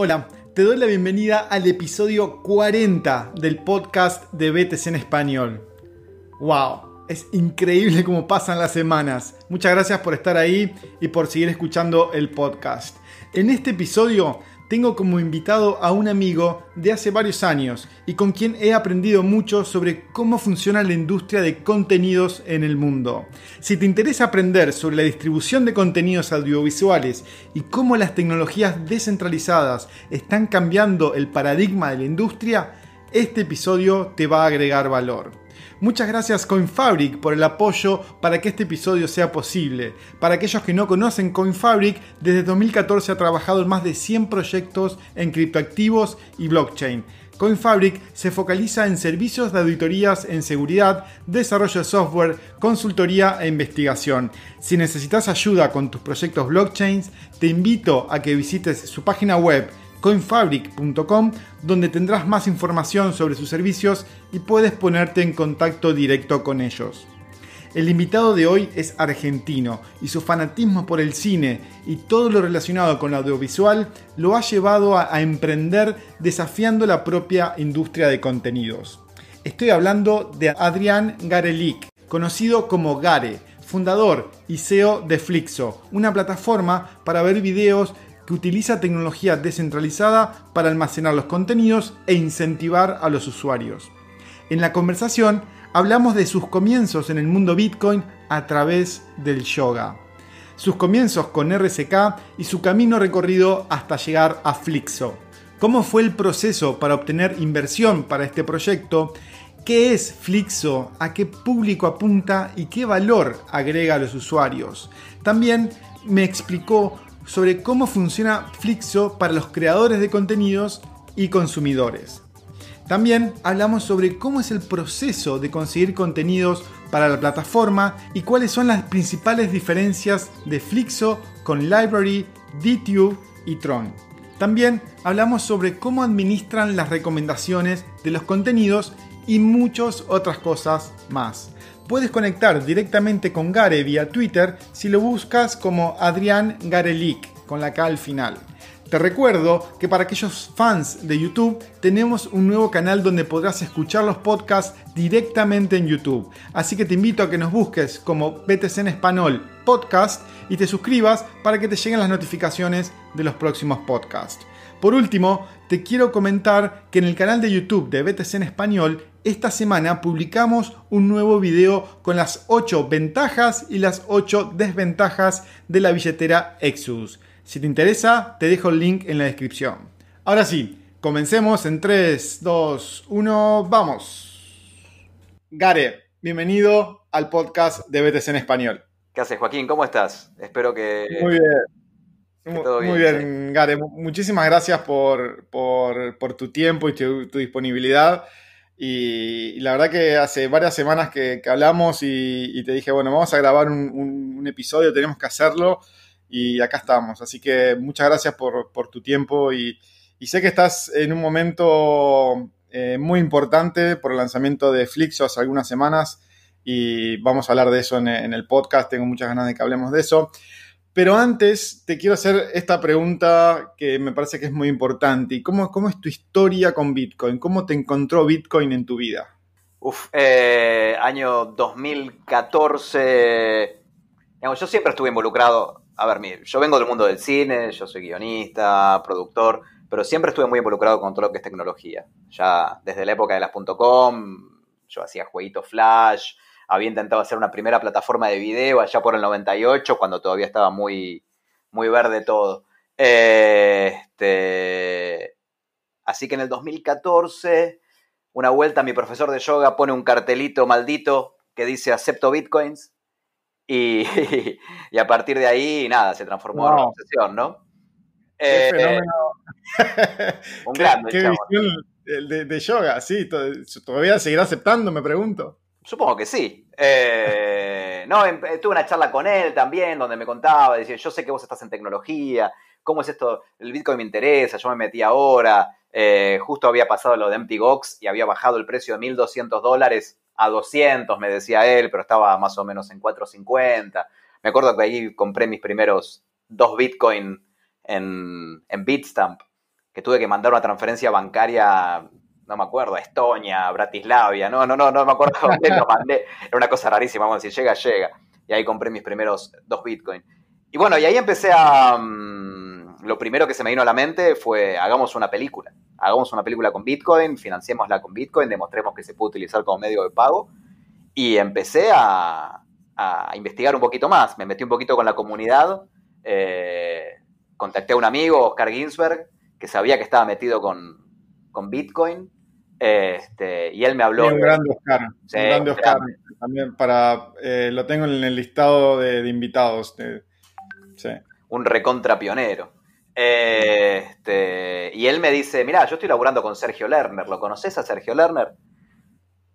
Hola, te doy la bienvenida al episodio 40 del podcast de Betes en español. ¡Wow! Es increíble cómo pasan las semanas. Muchas gracias por estar ahí y por seguir escuchando el podcast. En este episodio tengo como invitado a un amigo de hace varios años y con quien he aprendido mucho sobre cómo funciona la industria de contenidos en el mundo. Si te interesa aprender sobre la distribución de contenidos audiovisuales y cómo las tecnologías descentralizadas están cambiando el paradigma de la industria, este episodio te va a agregar valor. Muchas gracias CoinFabric por el apoyo para que este episodio sea posible. Para aquellos que no conocen CoinFabric, desde 2014 ha trabajado en más de 100 proyectos en criptoactivos y blockchain. CoinFabric se focaliza en servicios de auditorías en seguridad, desarrollo de software, consultoría e investigación. Si necesitas ayuda con tus proyectos blockchains, te invito a que visites su página web coinfabric.com, donde tendrás más información sobre sus servicios y puedes ponerte en contacto directo con ellos. El invitado de hoy es argentino y su fanatismo por el cine y todo lo relacionado con la audiovisual lo ha llevado a, emprender desafiando la propia industria de contenidos. Estoy hablando de Adrián Garelic, conocido como Gare, fundador y CEO de Flixo, una plataforma para ver videos que utiliza tecnología descentralizada para almacenar los contenidos e incentivar a los usuarios. En la conversación hablamos de sus comienzos en el mundo Bitcoin a través del yoga, sus comienzos con RSK y su camino recorrido hasta llegar a Flixo. ¿Cómo fue el proceso para obtener inversión para este proyecto? ¿Qué es Flixo? ¿A qué público apunta? ¿Y qué valor agrega a los usuarios? También me explicó sobre cómo funciona Flixo para los creadores de contenidos y consumidores. También hablamos sobre cómo es el proceso de conseguir contenidos para la plataforma y cuáles son las principales diferencias de Flixo con Library, DTube y Tron. También hablamos sobre cómo administran las recomendaciones de los contenidos y muchas otras cosas más. Puedes conectar directamente con Gare vía Twitter si lo buscas como Adrián Garelic, con la K al final. Te recuerdo que para aquellos fans de YouTube tenemos un nuevo canal donde podrás escuchar los podcasts directamente en YouTube. Así que te invito a que nos busques como BTC en Español Podcast y te suscribas para que te lleguen las notificaciones de los próximos podcasts. Por último, te quiero comentar que en el canal de YouTube de BTC en Español esta semana publicamos un nuevo video con las 8 ventajas y las 8 desventajas de la billetera Exus. Si te interesa, te dejo el link en la descripción. Ahora sí, comencemos en 3, 2, 1, vamos. Gare, bienvenido al podcast de BTC en español. ¿Qué haces, Joaquín? ¿Cómo estás? Espero que... Muy bien. Muy bien, Gare. Muchísimas gracias por, por, tu tiempo y tu disponibilidad. Y, la verdad que hace varias semanas que, hablamos y, te dije, bueno, vamos a grabar un, episodio, tenemos que hacerlo y acá estamos. Así que muchas gracias por, tu tiempo y, sé que estás en un momento eh, muy importante por el lanzamiento de Flixo hace algunas semanas y vamos a hablar de eso en el podcast, tengo muchas ganas de que hablemos de eso. Pero antes te quiero hacer esta pregunta que me parece que es muy importante. cómo, cómo es tu historia con Bitcoin? ¿Cómo te encontró Bitcoin en tu vida? Uf, eh, año 2014. yo siempre estuve involucrado. A ver, yo vengo del mundo del cine, yo soy guionista, productor, pero siempre estuve muy involucrado con todo lo que es tecnología. Ya desde la época de las .com, yo hacía jueguitos flash, había intentado hacer una primera plataforma de video allá por el 98, cuando todavía estaba muy, muy verde todo. Este, así que en el 2014, una vuelta, mi profesor de yoga pone un cartelito maldito que dice acepto bitcoins. Y, a partir de ahí, nada, se transformó en una obsesión, ¿no? Qué eh, fenómeno. un grande. Qué, qué visión de, yoga, sí, todavía seguirá aceptando, me pregunto. Supongo que sí. Eh, no, em, eh, tuve una charla con él también, donde me contaba, decía, yo sé que vos estás en tecnología, ¿cómo es esto? El Bitcoin me interesa, yo me metí ahora, eh, justo había pasado lo de Empty Box y había bajado el precio de 1.200 dólares a 200, me decía él, pero estaba más o menos en 4.50. Me acuerdo que ahí compré mis primeros dos Bitcoin en, en Bitstamp, que tuve que mandar una transferencia bancaria no me acuerdo, Estonia, Bratislavia, no, no, no, no me acuerdo dónde lo mandé. Era una cosa rarísima, vamos, si llega, llega. Y ahí compré mis primeros dos bitcoins. Y bueno, y ahí empecé a... Mm, lo primero que se me vino a la mente fue, hagamos una película. Hagamos una película con Bitcoin, financiémosla con Bitcoin, demostremos que se puede utilizar como medio de pago. Y empecé a, investigar un poquito más, me metí un poquito con la comunidad. Eh, contacté a un amigo, Oscar Ginsberg, que sabía que estaba metido con, con Bitcoin este, y él me habló. un grande Oscar. También para. Eh, lo tengo en el listado de, invitados. sí. Un recontra pionero. Este, y él me dice: Mirá, yo estoy laburando con Sergio Lerner. ¿Lo conoces a Sergio Lerner?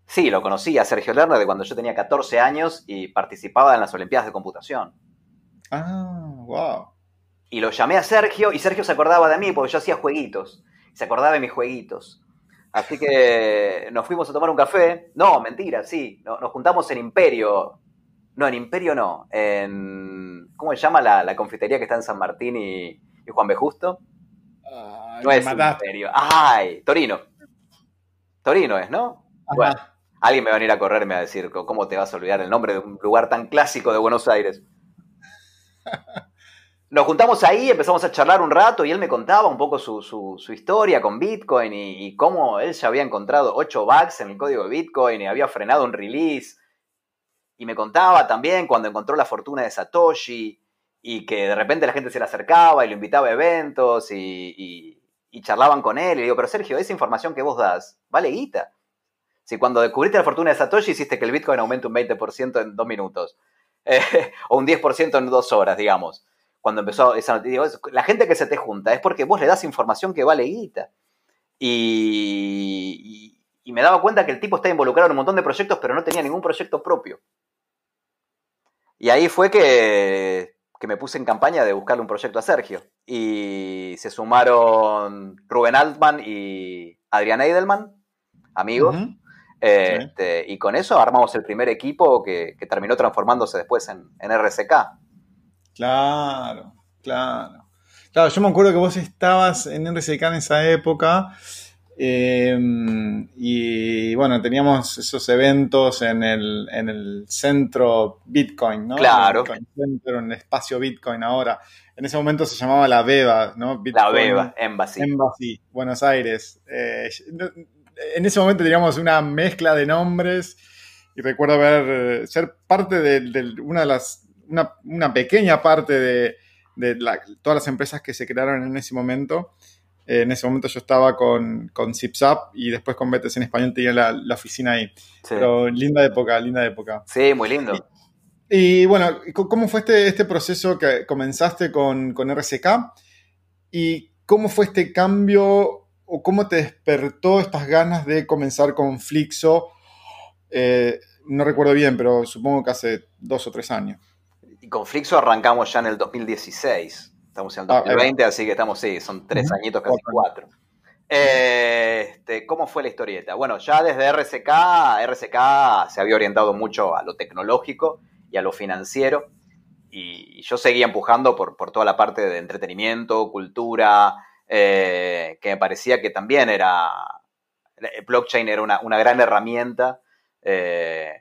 Sí, lo conocí a Sergio Lerner de cuando yo tenía 14 años y participaba en las Olimpiadas de Computación. Ah, wow. Y lo llamé a Sergio y Sergio se acordaba de mí porque yo hacía jueguitos. Se acordaba de mis jueguitos. Así que nos fuimos a tomar un café. No, mentira, sí. nos juntamos en Imperio. No, en Imperio no. En, ¿Cómo se llama la, confitería que está en San Martín y, Juan B. Justo? Ah, no es Imperio. ¡Ay! Torino. Torino es, ¿no? Bueno, alguien me va a venir a correrme a decir, ¿cómo te vas a olvidar el nombre de un lugar tan clásico de Buenos Aires? nos juntamos ahí, empezamos a charlar un rato y él me contaba un poco su, su, historia con Bitcoin y, cómo él ya había encontrado 8 bugs en el código de Bitcoin y había frenado un release. Y me contaba también cuando encontró la fortuna de Satoshi y que de repente la gente se le acercaba y lo invitaba a eventos y, charlaban con él. Y le digo, pero Sergio, esa información que vos das vale guita. Si cuando descubriste la fortuna de Satoshi hiciste que el Bitcoin aumente un 20% en dos minutos eh, o un 10% en dos horas, digamos cuando empezó esa noticia, la gente que se te junta es porque vos le das información que vale guita. Y, me daba cuenta que el tipo estaba involucrado en un montón de proyectos, pero no tenía ningún proyecto propio. Y ahí fue que, me puse en campaña de buscarle un proyecto a Sergio. Y se sumaron Rubén Altman y Adrián Eidelman, amigos. Este, y con eso armamos el primer equipo que, terminó transformándose después en, en RCK. Claro, claro. Claro, yo me acuerdo que vos estabas en RCK en esa época. Em, y bueno, teníamos esos eventos en el, centro Bitcoin, ¿no? Claro. el, centro, en el espacio Bitcoin ahora. En ese momento se llamaba la Beba, ¿no? la Beba, Embassy. Embassy, Buenos Aires. Eh, en ese momento teníamos una mezcla de nombres y recuerdo haber eh, ser parte de, de una de las una, pequeña parte de, todas las empresas que se crearon en ese momento. Eh, en ese momento yo estaba con, con ZipZap y después con Betes en Español tenía la, oficina ahí. Pero linda época, linda época. Sí, muy lindo. Y, bueno, ¿cómo fue este, este, proceso que comenzaste con, RCK? ¿Y cómo fue este cambio o cómo te despertó estas ganas de comenzar con Flixo? Eh, no recuerdo bien, pero supongo que hace dos o tres años. Y con Flixo arrancamos ya en el 2016. Estamos en el 2020, ah, así que estamos, sí, son tres añitos, casi cuatro. Eh, este, ¿Cómo fue la historieta? Bueno, ya desde RSK, RSK se había orientado mucho a lo tecnológico y a lo financiero. Y, yo seguía empujando por, por, toda la parte de entretenimiento, cultura, eh, que me parecía que también era. Blockchain era una, gran herramienta eh,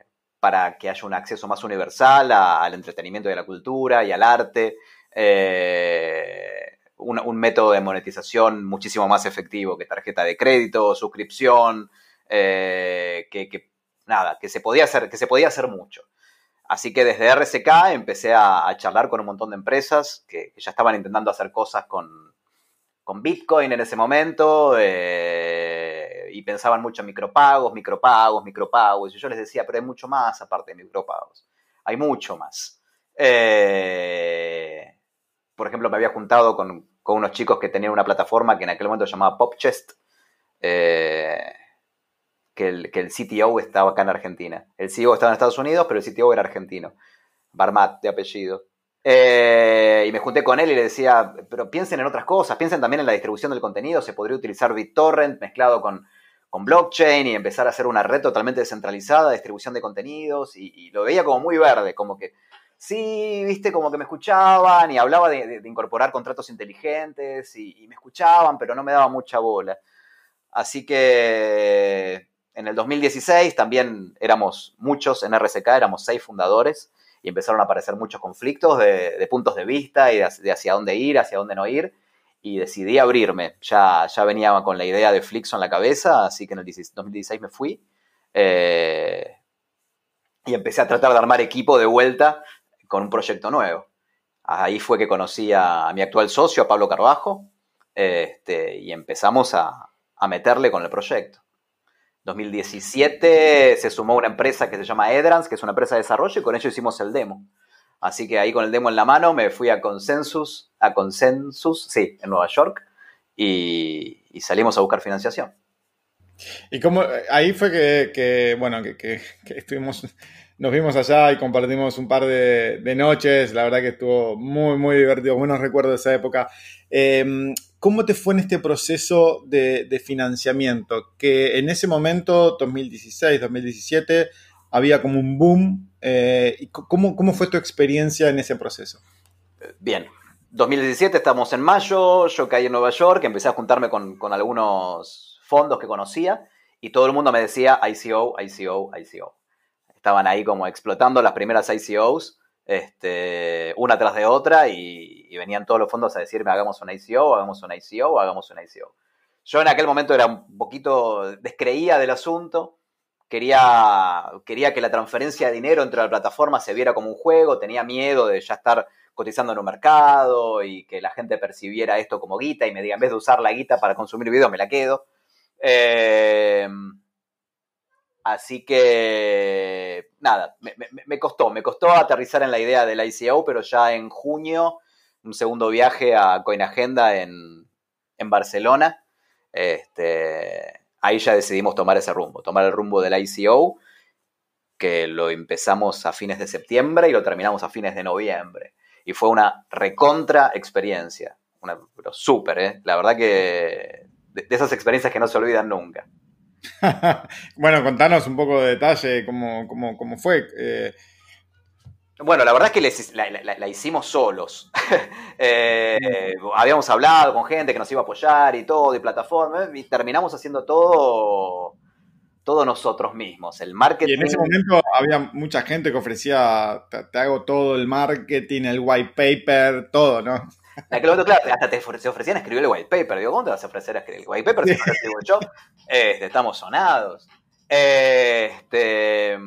para que haya un acceso más universal al entretenimiento y a la cultura y al arte. Eh, un, método de monetización muchísimo más efectivo que tarjeta de crédito, suscripción, eh, que, nada, que se, podía hacer, que se podía hacer mucho. Así que desde RSK empecé a, charlar con un montón de empresas que, ya estaban intentando hacer cosas con, con Bitcoin en ese momento. Eh, y pensaban mucho en micropagos, micropagos, micropagos. Y yo les decía, pero hay mucho más aparte de micropagos. Hay mucho más. Eh, por ejemplo, me había juntado con, unos chicos que tenían una plataforma que en aquel momento se llamaba PopChest, eh, que, el, que CTO estaba acá en Argentina. El CEO estaba en Estados Unidos, pero el CTO era argentino. Barmat, de apellido. Eh, y me junté con él y le decía, pero piensen en otras cosas, piensen también en la distribución del contenido, se podría utilizar BitTorrent mezclado con, con blockchain y empezar a hacer una red totalmente descentralizada, distribución de contenidos, y, lo veía como muy verde, como que sí, viste, como que me escuchaban y hablaba de, incorporar contratos inteligentes y, me escuchaban, pero no me daba mucha bola. Así que en el 2016 también éramos muchos en RCK, éramos seis fundadores y empezaron a aparecer muchos conflictos de puntos de vista y de hacia dónde ir, hacia dónde no ir y decidí abrirme. Ya, ya venía con la idea de Flixo en la cabeza, así que en el 2016 me fui. Eh, y empecé a tratar de armar equipo de vuelta con un proyecto nuevo. Ahí fue que conocí a, mi actual socio, a Pablo Carbajo, este, y empezamos a, a meterle con el proyecto. 2017 se sumó una empresa que se llama Edrans, que es una empresa de desarrollo, y con ello hicimos el demo. Así que ahí con el demo en la mano me fui a Consensus, a Consensus, sí, en Nueva York, y, salimos a buscar financiación. Y como ahí fue que, bueno, que, estuvimos, nos vimos allá y compartimos un par de, noches, la verdad que estuvo muy, muy divertido, buenos recuerdos de esa época. Em, ¿Cómo te fue en este proceso de, de financiamiento? Que en ese momento, 2016, 2017, había como un boom. Eh, ¿cómo, ¿Cómo fue tu experiencia en ese proceso? Bien, 2017 estamos en mayo, yo caí en Nueva York, empecé a juntarme con, algunos fondos que conocía y todo el mundo me decía ICO, ICO, ICO. Estaban ahí como explotando las primeras ICOs, este, una tras de otra y, venían todos los fondos a decirme hagamos una ICO, hagamos una ICO, hagamos una ICO. Yo en aquel momento era un poquito, descreía del asunto, quería, quería que la transferencia de dinero entre la plataforma se viera como un juego, tenía miedo de ya estar cotizando en un mercado y que la gente percibiera esto como guita y me diga, en vez de usar la guita para consumir videos, me la quedo. Em, así que, nada, me, costó, me costó aterrizar en la idea del ICO, pero ya en junio, un segundo viaje a CoinAgenda en, en Barcelona. Este, ahí ya decidimos tomar ese rumbo, tomar el rumbo del ICO, que lo empezamos a fines de septiembre y lo terminamos a fines de noviembre. Y fue una recontra experiencia, una, pero súper, ¿eh? la verdad que de, esas experiencias que no se olvidan nunca. bueno, contanos un poco de detalle cómo, cómo, cómo fue. Eh, bueno, la verdad es que la, hicimos solos. Eh, habíamos hablado con gente que nos iba a apoyar y todo, y plataformas, y terminamos haciendo todo, todo nosotros mismos. El marketing. Y en ese momento había mucha gente que ofrecía, te, hago todo el marketing, el white paper, todo, ¿no? En aquel momento, claro, hasta te ofrecían escribir el white paper. Digo, ¿cómo te vas a ofrecer a escribir el white paper si no lo escribo yo? Este, estamos sonados. Este,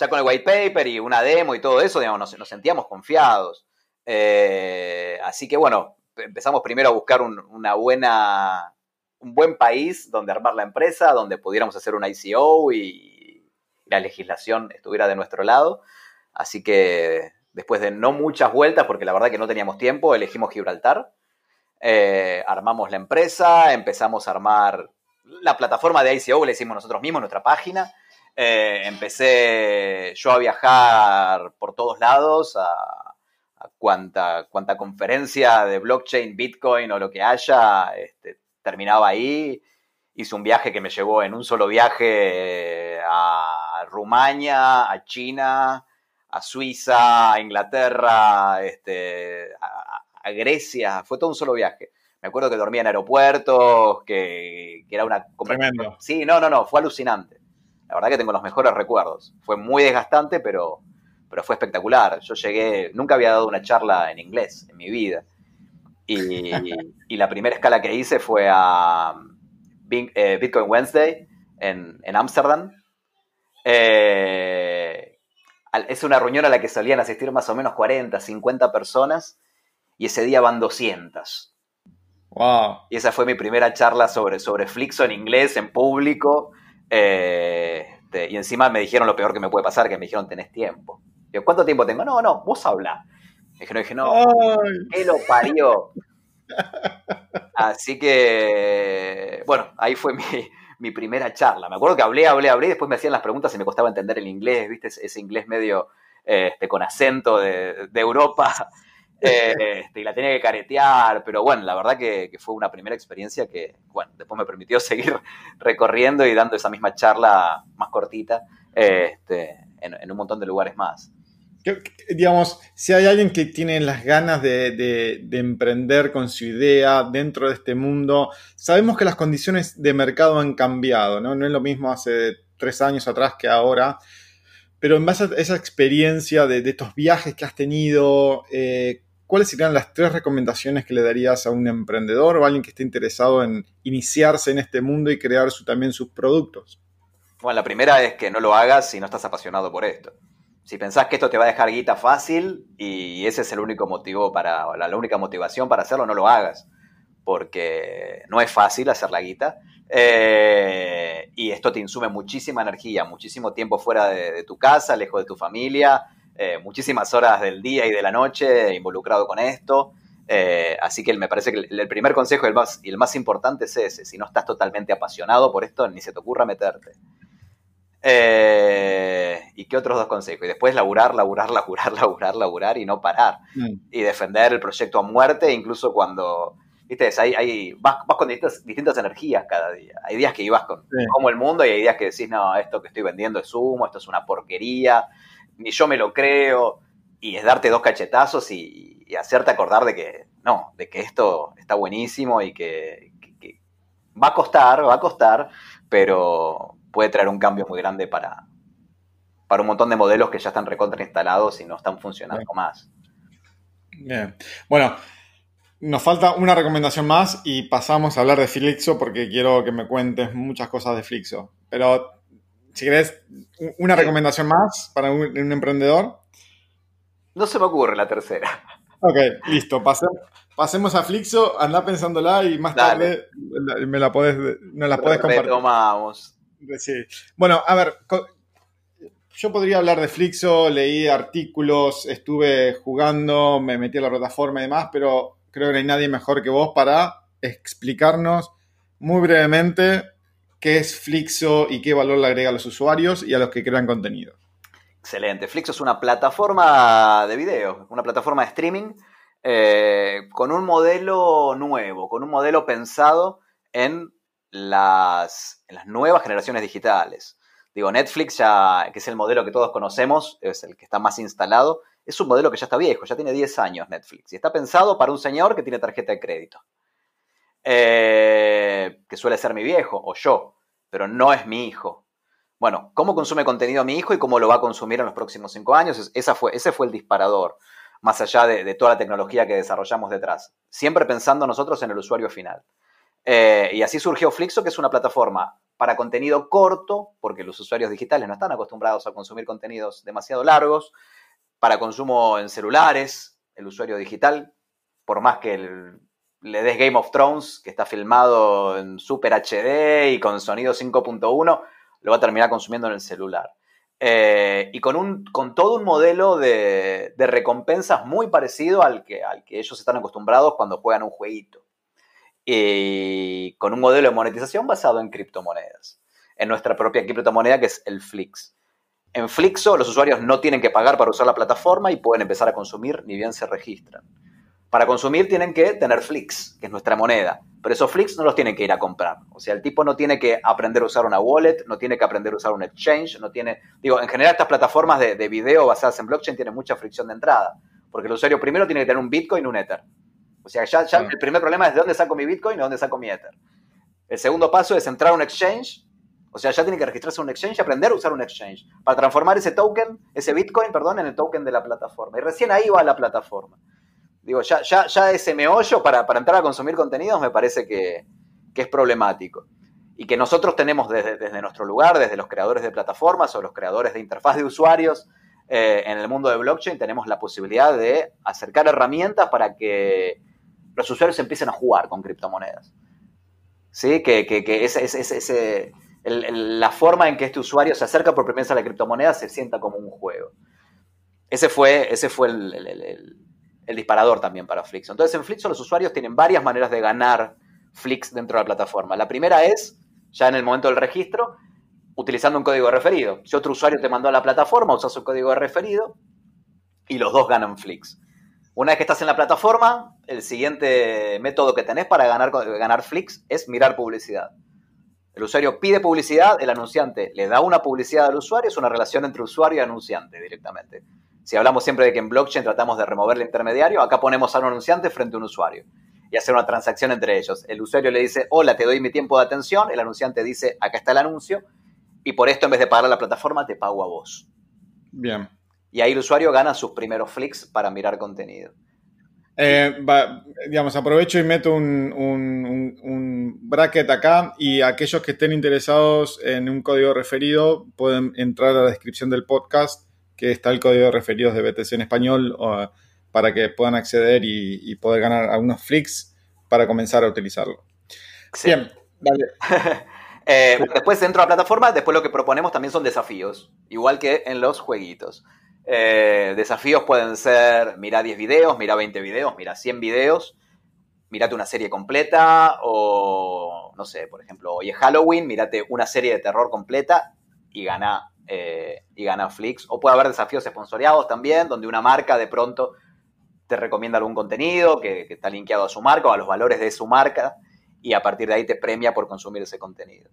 ya con el white paper y una demo y todo eso, digamos, nos, sentíamos confiados. Eh, así que bueno, empezamos primero a buscar un, una buena, un buen país donde armar la empresa, donde pudiéramos hacer un ICO y, la legislación estuviera de nuestro lado. Así que después de no muchas vueltas, porque la verdad que no teníamos tiempo, elegimos Gibraltar. Eh, armamos la empresa, empezamos a armar la plataforma de ICO, la hicimos nosotros mismos, nuestra página. Eh, empecé yo a viajar por todos lados, a, cuanta, conferencia de blockchain, bitcoin o lo que haya, este, terminaba ahí. Hice un viaje que me llevó en un solo viaje eh, a Rumania, a China, a Suiza, a Inglaterra, este, a, Grecia. Fue todo un solo viaje. Me acuerdo que dormía en aeropuertos, que, que era una... Tremendo. Sí, no, no, no, fue alucinante la verdad que tengo los mejores recuerdos. Fue muy desgastante, pero, fue espectacular. Yo llegué, nunca había dado una charla en inglés en mi vida. Y, la primera escala que hice fue a eh, Bitcoin Wednesday en Ámsterdam. Eh, es una reunión a la que solían asistir más o menos 40, 50 personas y ese día van 200. Wow. Y esa fue mi primera charla sobre, sobre Flixo en inglés, en público. Eh, y encima me dijeron lo peor que me puede pasar, que me dijeron tenés tiempo. Yo, ¿cuánto tiempo tengo? No, no, vos habla. dije, no, él lo parió? Así que, bueno, ahí fue mi, primera charla. Me acuerdo que hablé, hablé, hablé, después me hacían las preguntas y me costaba entender el inglés, ¿viste? Ese inglés medio este, con acento de, de Europa. Este, y la tenía que caretear, pero bueno, la verdad que, fue una primera experiencia que, bueno, después me permitió seguir recorriendo y dando esa misma charla más cortita este, en, un montón de lugares más. digamos, si hay alguien que tiene las ganas de, emprender con su idea dentro de este mundo, sabemos que las condiciones de mercado han cambiado, ¿no? No es lo mismo hace tres años atrás que ahora, pero en base a esa experiencia de, estos viajes que has tenido, eh, ¿cuáles serían las tres recomendaciones que le darías a un emprendedor o a alguien que esté interesado en iniciarse en este mundo y crear también sus productos? Bueno, la primera es que no lo hagas si no estás apasionado por esto. Si pensás que esto te va a dejar guita fácil y ese es el único motivo para, la única motivación para hacerlo, no lo hagas. Porque no es fácil hacer la guita. Eh, y esto te insume muchísima energía, muchísimo tiempo fuera de tu casa, lejos de tu familia, eh, muchísimas horas del día y de la noche involucrado con esto. Eh, así que me parece que el, primer consejo y el, más, y el más importante es ese. Si no estás totalmente apasionado por esto, ni se te ocurra meterte. Eh, ¿Y qué otros dos consejos? Y después laburar, laburar, laburar, laburar, laburar y no parar. Mm. Y defender el proyecto a muerte, incluso cuando, viste, hay, hay, vas, con distintas, energías cada día. Hay días que ibas con como el mundo y hay días que decís, no, esto que estoy vendiendo es humo, esto es una porquería, ni yo me lo creo, y es darte dos cachetazos y, hacerte acordar de que no, de que esto está buenísimo y que, va a costar, va a costar, pero puede traer un cambio muy grande para, para un montón de modelos que ya están recontra instalados y no están funcionando más. Bien. Bueno, nos falta una recomendación más y pasamos a hablar de Flixo porque quiero que me cuentes muchas cosas de Flixo. Pero si querés, una recomendación más para un, emprendedor. No se me ocurre la tercera. Ok, listo. pasemos a Flixo, anda pensándola y más tarde me la nos la podés compartir. Retomamos. Sí. Bueno, a ver, yo podría hablar de Flixo, leí artículos, estuve jugando, me metí a la plataforma y demás, pero creo que no hay nadie mejor que vos para explicarnos muy brevemente qué es Flixo y qué valor le agrega a los usuarios y a los que crean contenido. Excelente. Flixo es una plataforma de video, una plataforma de streaming eh, con un modelo nuevo, con un modelo pensado en las, nuevas generaciones digitales. Digo, Netflix, ya, que es el modelo que todos conocemos, es el que está más instalado, es un modelo que ya está viejo, ya tiene 10 años Netflix, y está pensado para un señor que tiene tarjeta de crédito. Eh, que suele ser mi viejo o yo, pero no es mi hijo. Bueno, ¿cómo consume contenido mi hijo y cómo lo va a consumir en los próximos cinco años? Esa fue, ese fue el disparador, más allá de, toda la tecnología que desarrollamos detrás. Siempre pensando nosotros en el usuario final. Eh, y así surgió Flixo, que es una plataforma para contenido corto, porque los usuarios digitales no están acostumbrados a consumir contenidos demasiado largos, para consumo en celulares, el usuario digital, por más que el le des Game of Thrones, que está filmado en Super HD y con sonido 5.1, lo va a terminar consumiendo en el celular. Eh, y con, todo un modelo de, recompensas muy parecido al que, al que, ellos están acostumbrados cuando juegan un jueguito. Y con un modelo de monetización basado en criptomonedas. En nuestra propia criptomoneda que es el Flix. En Flixo los usuarios no tienen que pagar para usar la plataforma y pueden empezar a consumir ni bien se registran. Para consumir tienen que tener Flix, que es nuestra moneda, pero esos Flix no los tienen que ir a comprar. O sea, el tipo no tiene que aprender a usar una wallet, no tiene que aprender a usar un exchange, no tiene... Digo, en general estas plataformas de, video basadas en blockchain tienen mucha fricción de entrada, porque el usuario primero tiene que tener un Bitcoin y un Ether. O sea, ya, el primer problema es de dónde saco mi Bitcoin y de dónde saco mi Ether. El segundo paso es entrar a un exchange, o sea, ya tiene que registrarse en un exchange y aprender a usar un exchange para transformar ese token, ese Bitcoin, perdón, en el token de la plataforma. Y recién ahí va la plataforma digo, ya, ya, ya ese meollo para, para entrar a consumir contenidos me parece que, es problemático. Y que nosotros tenemos desde, nuestro lugar, desde los creadores de plataformas o los creadores de interfaz de usuarios, eh, en el mundo de blockchain tenemos la posibilidad de acercar herramientas para que los usuarios empiecen a jugar con criptomonedas. ¿Sí? Que, la forma en que este usuario se acerca por primera vez a la criptomoneda se sienta como un juego. Ese fue, ese fue el el disparador también para Flix. Entonces en Flix los usuarios tienen varias maneras de ganar Flix dentro de la plataforma. La primera es, ya en el momento del registro, utilizando un código referido. Si otro usuario te mandó a la plataforma, usas su código de referido y los dos ganan Flix. Una vez que estás en la plataforma, el siguiente método que tenés para ganar, ganar Flix es mirar publicidad. El usuario pide publicidad, el anunciante le da una publicidad al usuario, es una relación entre usuario y anunciante directamente. Si hablamos siempre de que en blockchain tratamos de remover el intermediario, acá ponemos a un anunciante frente a un usuario y hacer una transacción entre ellos. El usuario le dice, hola, te doy mi tiempo de atención, el anunciante dice, acá está el anuncio, y por esto en vez de pagar a la plataforma, te pago a vos. Bien. Y ahí el usuario gana sus primeros flicks para mirar contenido. Eh, digamos, aprovecho y meto un, bracket acá y aquellos que estén interesados en un código referido pueden entrar a la descripción del podcast que está el código de referidos de BTC en español para que puedan acceder y, poder ganar algunos flicks para comenzar a utilizarlo. Sí. Bien, eh, después dentro de la plataforma, después lo que proponemos también son desafíos, igual que en los jueguitos. Eh, desafíos pueden ser, mira 10 videos, mira 20 videos, mira 100 videos, mirate una serie completa o, no sé, por ejemplo, hoy es Halloween, mirate una serie de terror completa y gana eh, y gana flix O puede haber desafíos esponsoreados también, donde una marca de pronto te recomienda algún contenido que, está linkeado a su marca o a los valores de su marca y a partir de ahí te premia por consumir ese contenido.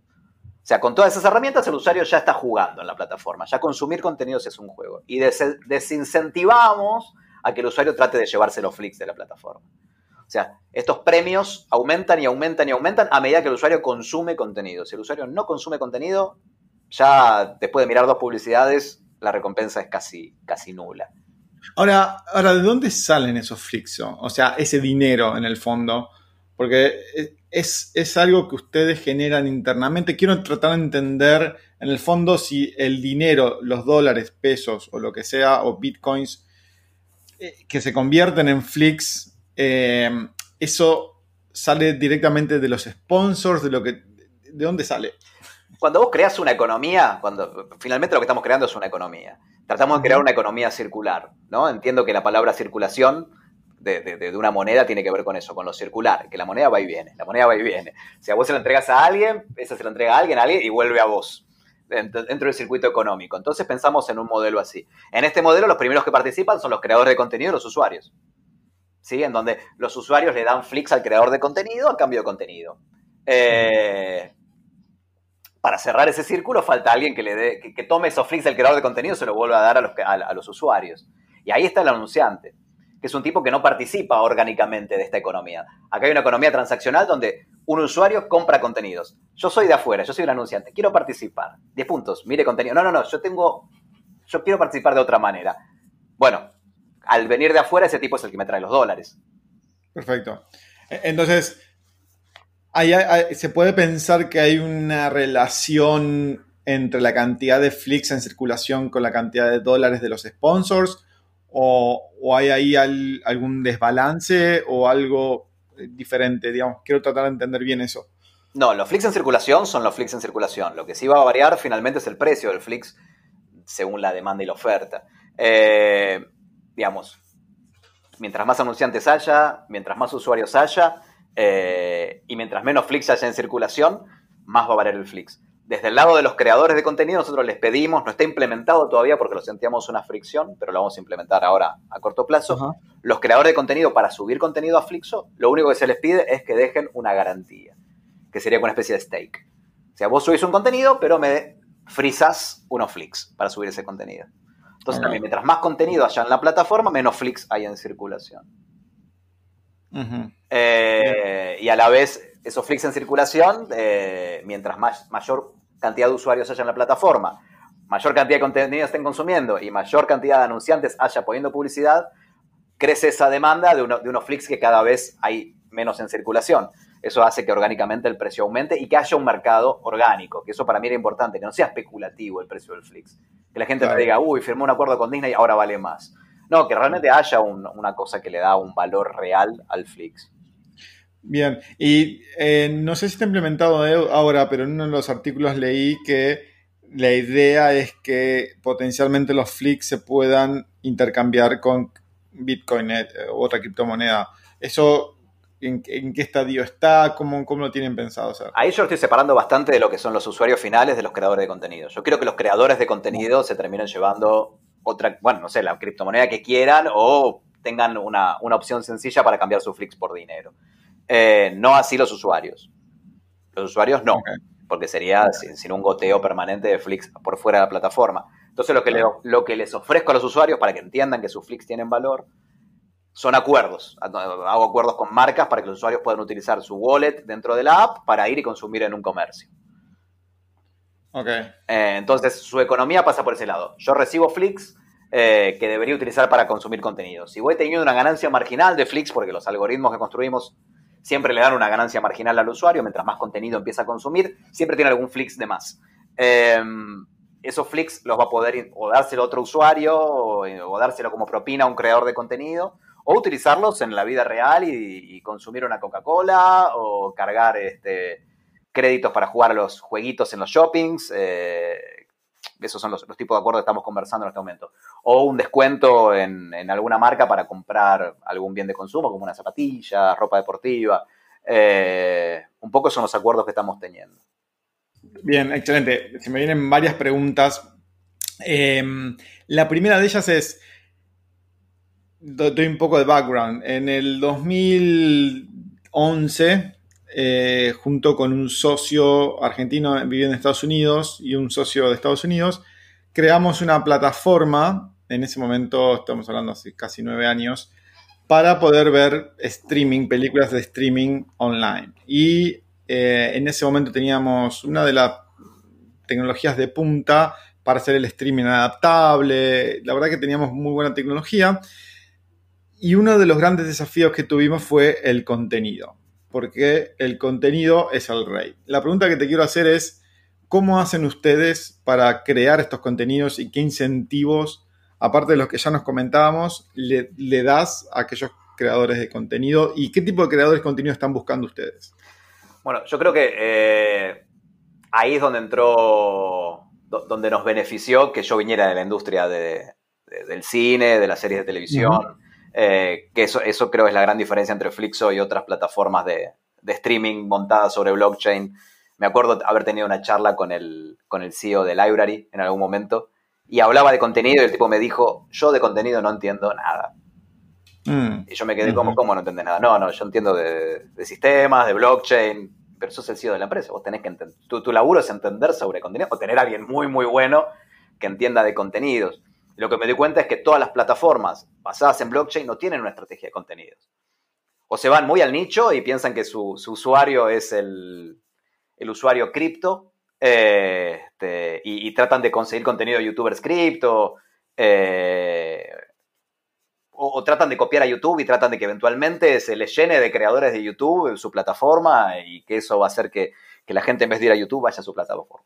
O sea, con todas esas herramientas el usuario ya está jugando en la plataforma, ya consumir contenidos es un juego. Y desincentivamos a que el usuario trate de llevarse los flicks de la plataforma. O sea, estos premios aumentan y aumentan y aumentan a medida que el usuario consume contenido. Si el usuario no consume contenido, ya después de mirar dos publicidades, la recompensa es casi, casi nula. Ahora, ahora, ¿de dónde salen esos Flixo? O sea, ese dinero en el fondo. Porque es, algo que ustedes generan internamente. Quiero tratar de entender, en el fondo, si el dinero, los dólares, pesos o lo que sea, o bitcoins, eh, que se convierten en Flix, eh, eso sale directamente de los sponsors, de lo que. ¿De dónde sale? cuando vos creas una economía, cuando finalmente lo que estamos creando es una economía. Tratamos de crear una economía circular, ¿no? Entiendo que la palabra circulación de, una moneda tiene que ver con eso, con lo circular, que la moneda va y viene, la moneda va y viene. Si a vos se la entregas a alguien, esa se la entrega a alguien, a alguien y vuelve a vos dentro del circuito económico. Entonces pensamos en un modelo así. En este modelo los primeros que participan son los creadores de contenido y los usuarios. ¿Sí? En donde los usuarios le dan flicks al creador de contenido a cambio de contenido. Eh, para cerrar ese círculo falta alguien que, le dé, que, tome esos flicks del creador de contenido y se lo vuelva a dar a los, usuarios. Y ahí está el anunciante, que es un tipo que no participa orgánicamente de esta economía. Acá hay una economía transaccional donde un usuario compra contenidos. Yo soy de afuera, yo soy un anunciante, quiero participar. Diez puntos, mire contenido. No, no, no, yo tengo, yo quiero participar de otra manera. Bueno, al venir de afuera, ese tipo es el que me trae los dólares. Perfecto. E-, entonces, se puede pensar que hay una relación entre la cantidad de flicks en circulación con la cantidad de dólares de los sponsors? ¿O, hay ahí algún desbalance o algo eh, diferente? quiero tratar de entender bien eso. No, los flicks en circulación son los flicks en circulación. Lo que sí va a variar finalmente es el precio del flicks según la demanda y la oferta. Eh, digamos, mientras más anunciantes haya, mientras más usuarios haya, eh, y mientras menos flix haya en circulación, más va a valer el flix. Desde el lado de los creadores de contenido, nosotros les pedimos, no está implementado todavía porque lo sentíamos una fricción, pero lo vamos a implementar ahora a corto plazo. Los creadores de contenido, para subir contenido a Flixo, lo único que se les pide es que dejen una garantía, que sería una especie de stake. O sea, vos subís un contenido, pero me frizas unos flix para subir ese contenido. Entonces, también, mientras más contenido haya en la plataforma, menos flix hay en circulación. Eh, y a la vez, esos flicks en circulación, eh, mientras más, mayor cantidad de usuarios haya en la plataforma, mayor cantidad de contenido estén consumiendo y mayor cantidad de anunciantes haya poniendo publicidad, crece esa demanda de, unos flicks que cada vez hay menos en circulación. Eso hace que orgánicamente el precio aumente y que haya un mercado orgánico, que eso para mí era importante, que no sea especulativo el precio del Flix. Que la gente no diga, uy, firmó un acuerdo con Disney, ahora vale más. No, que realmente haya una cosa que le da un valor real al Flix. Bien, y eh, no sé si está implementado eh, ahora, pero en uno de los artículos leí que la idea es que potencialmente los Flix se puedan intercambiar con Bitcoin o eh, otra criptomoneda. ¿Eso en, qué estadio está? ¿Cómo, lo tienen pensado? Hacer? Ahí yo estoy separando bastante de lo que son los usuarios finales de los creadores de contenido. Yo creo que los creadores de contenido se terminan llevando otra, bueno, no sé, la criptomoneda que quieran o tengan una, opción sencilla para cambiar su Flix por dinero. Eh, no así los usuarios. Los usuarios no, porque sería sin, un goteo permanente de Flix por fuera de la plataforma. Entonces lo que, lo que les ofrezco a los usuarios para que entiendan que sus Flix tienen valor son acuerdos. Hago acuerdos con marcas para que los usuarios puedan utilizar su wallet dentro de la app para ir y consumir en un comercio. Okay. Eh, entonces su economía pasa por ese lado. Yo recibo Flix, eh, que debería utilizar para consumir contenido. Si voy teniendo una ganancia marginal de Flix, porque los algoritmos que construimos siempre le dan una ganancia marginal al usuario, mientras más contenido empieza a consumir, siempre tiene algún Flix de más. Em, esos flicks los va a poder o dárselo a otro usuario o, dárselo como propina a un creador de contenido o utilizarlos en la vida real y, consumir una Coca-Cola o cargar este, créditos para jugar a los jueguitos en los shoppings, eh, esos son los, tipos de acuerdos que estamos conversando en este momento. O un descuento en, alguna marca para comprar algún bien de consumo, como una zapatilla, ropa deportiva. Eh, un poco son los acuerdos que estamos teniendo. Bien, excelente. Se me vienen varias preguntas. Em, la primera de ellas es, doy un poco de background. En el 2011 eh, junto con un socio argentino viviendo en Estados Unidos y un socio de Estados Unidos, creamos una plataforma, en ese momento estamos hablando hace casi nueve años, para poder ver streaming, películas de streaming online. Y eh, en ese momento teníamos una de las tecnologías de punta para hacer el streaming adaptable, la verdad que teníamos muy buena tecnología. Y uno de los grandes desafíos que tuvimos fue el contenido porque el contenido es el rey. La pregunta que te quiero hacer es, ¿cómo hacen ustedes para crear estos contenidos y qué incentivos, aparte de los que ya nos comentábamos, le, das a aquellos creadores de contenido y qué tipo de creadores de contenido están buscando ustedes? Bueno, yo creo que eh, ahí es donde entró, donde nos benefició que yo viniera de la industria del cine, de las series de televisión. Eh, que eso, eso creo es la gran diferencia entre Flixo y otras plataformas de, streaming montadas sobre blockchain. Me acuerdo haber tenido una charla con el, con CEO de Library en algún momento y hablaba de contenido y el tipo me dijo, yo de contenido no entiendo nada. Mm. Y yo me quedé como, ¿cómo no entiendes nada? No, no, yo entiendo de, sistemas, de blockchain, pero sos el CEO de la empresa. Vos tenés que entender, tu, tu laburo es entender sobre contenido o tener a alguien muy, muy bueno que entienda de contenidos lo que me di cuenta es que todas las plataformas basadas en blockchain no tienen una estrategia de contenidos. O se van muy al nicho y piensan que su, usuario es el, usuario cripto eh, este, y, tratan de conseguir contenido de youtubers cripto eh, o, tratan de copiar a YouTube y tratan de que eventualmente se les llene de creadores de YouTube en su plataforma y que eso va a hacer que, que la gente en vez de ir a YouTube vaya a su plataforma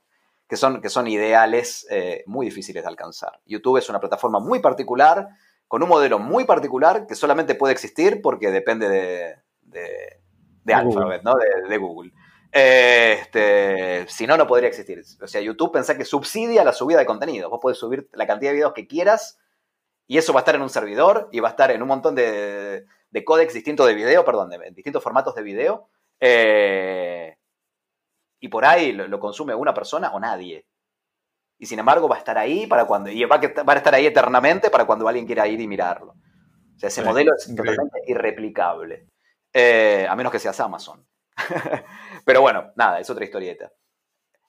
que son, que son ideales eh, muy difíciles de alcanzar. YouTube es una plataforma muy particular, con un modelo muy particular que solamente puede existir porque depende de, de, Alphabet, ¿no? de, Google. Eh, este, si no, no podría existir. O sea, YouTube pensá que subsidia la subida de contenido. Vos podés subir la cantidad de videos que quieras y eso va a estar en un servidor y va a estar en un montón de, de codecs distintos de video, perdón, en distintos formatos de video. Eh, y por ahí lo, consume una persona o nadie. Y sin embargo va a estar ahí para cuando, y va, a estar ahí eternamente para cuando alguien quiera ir y mirarlo. O sea, ese modelo es totalmente irreplicable. Eh, a menos que seas Amazon. Pero bueno, nada, es otra historieta.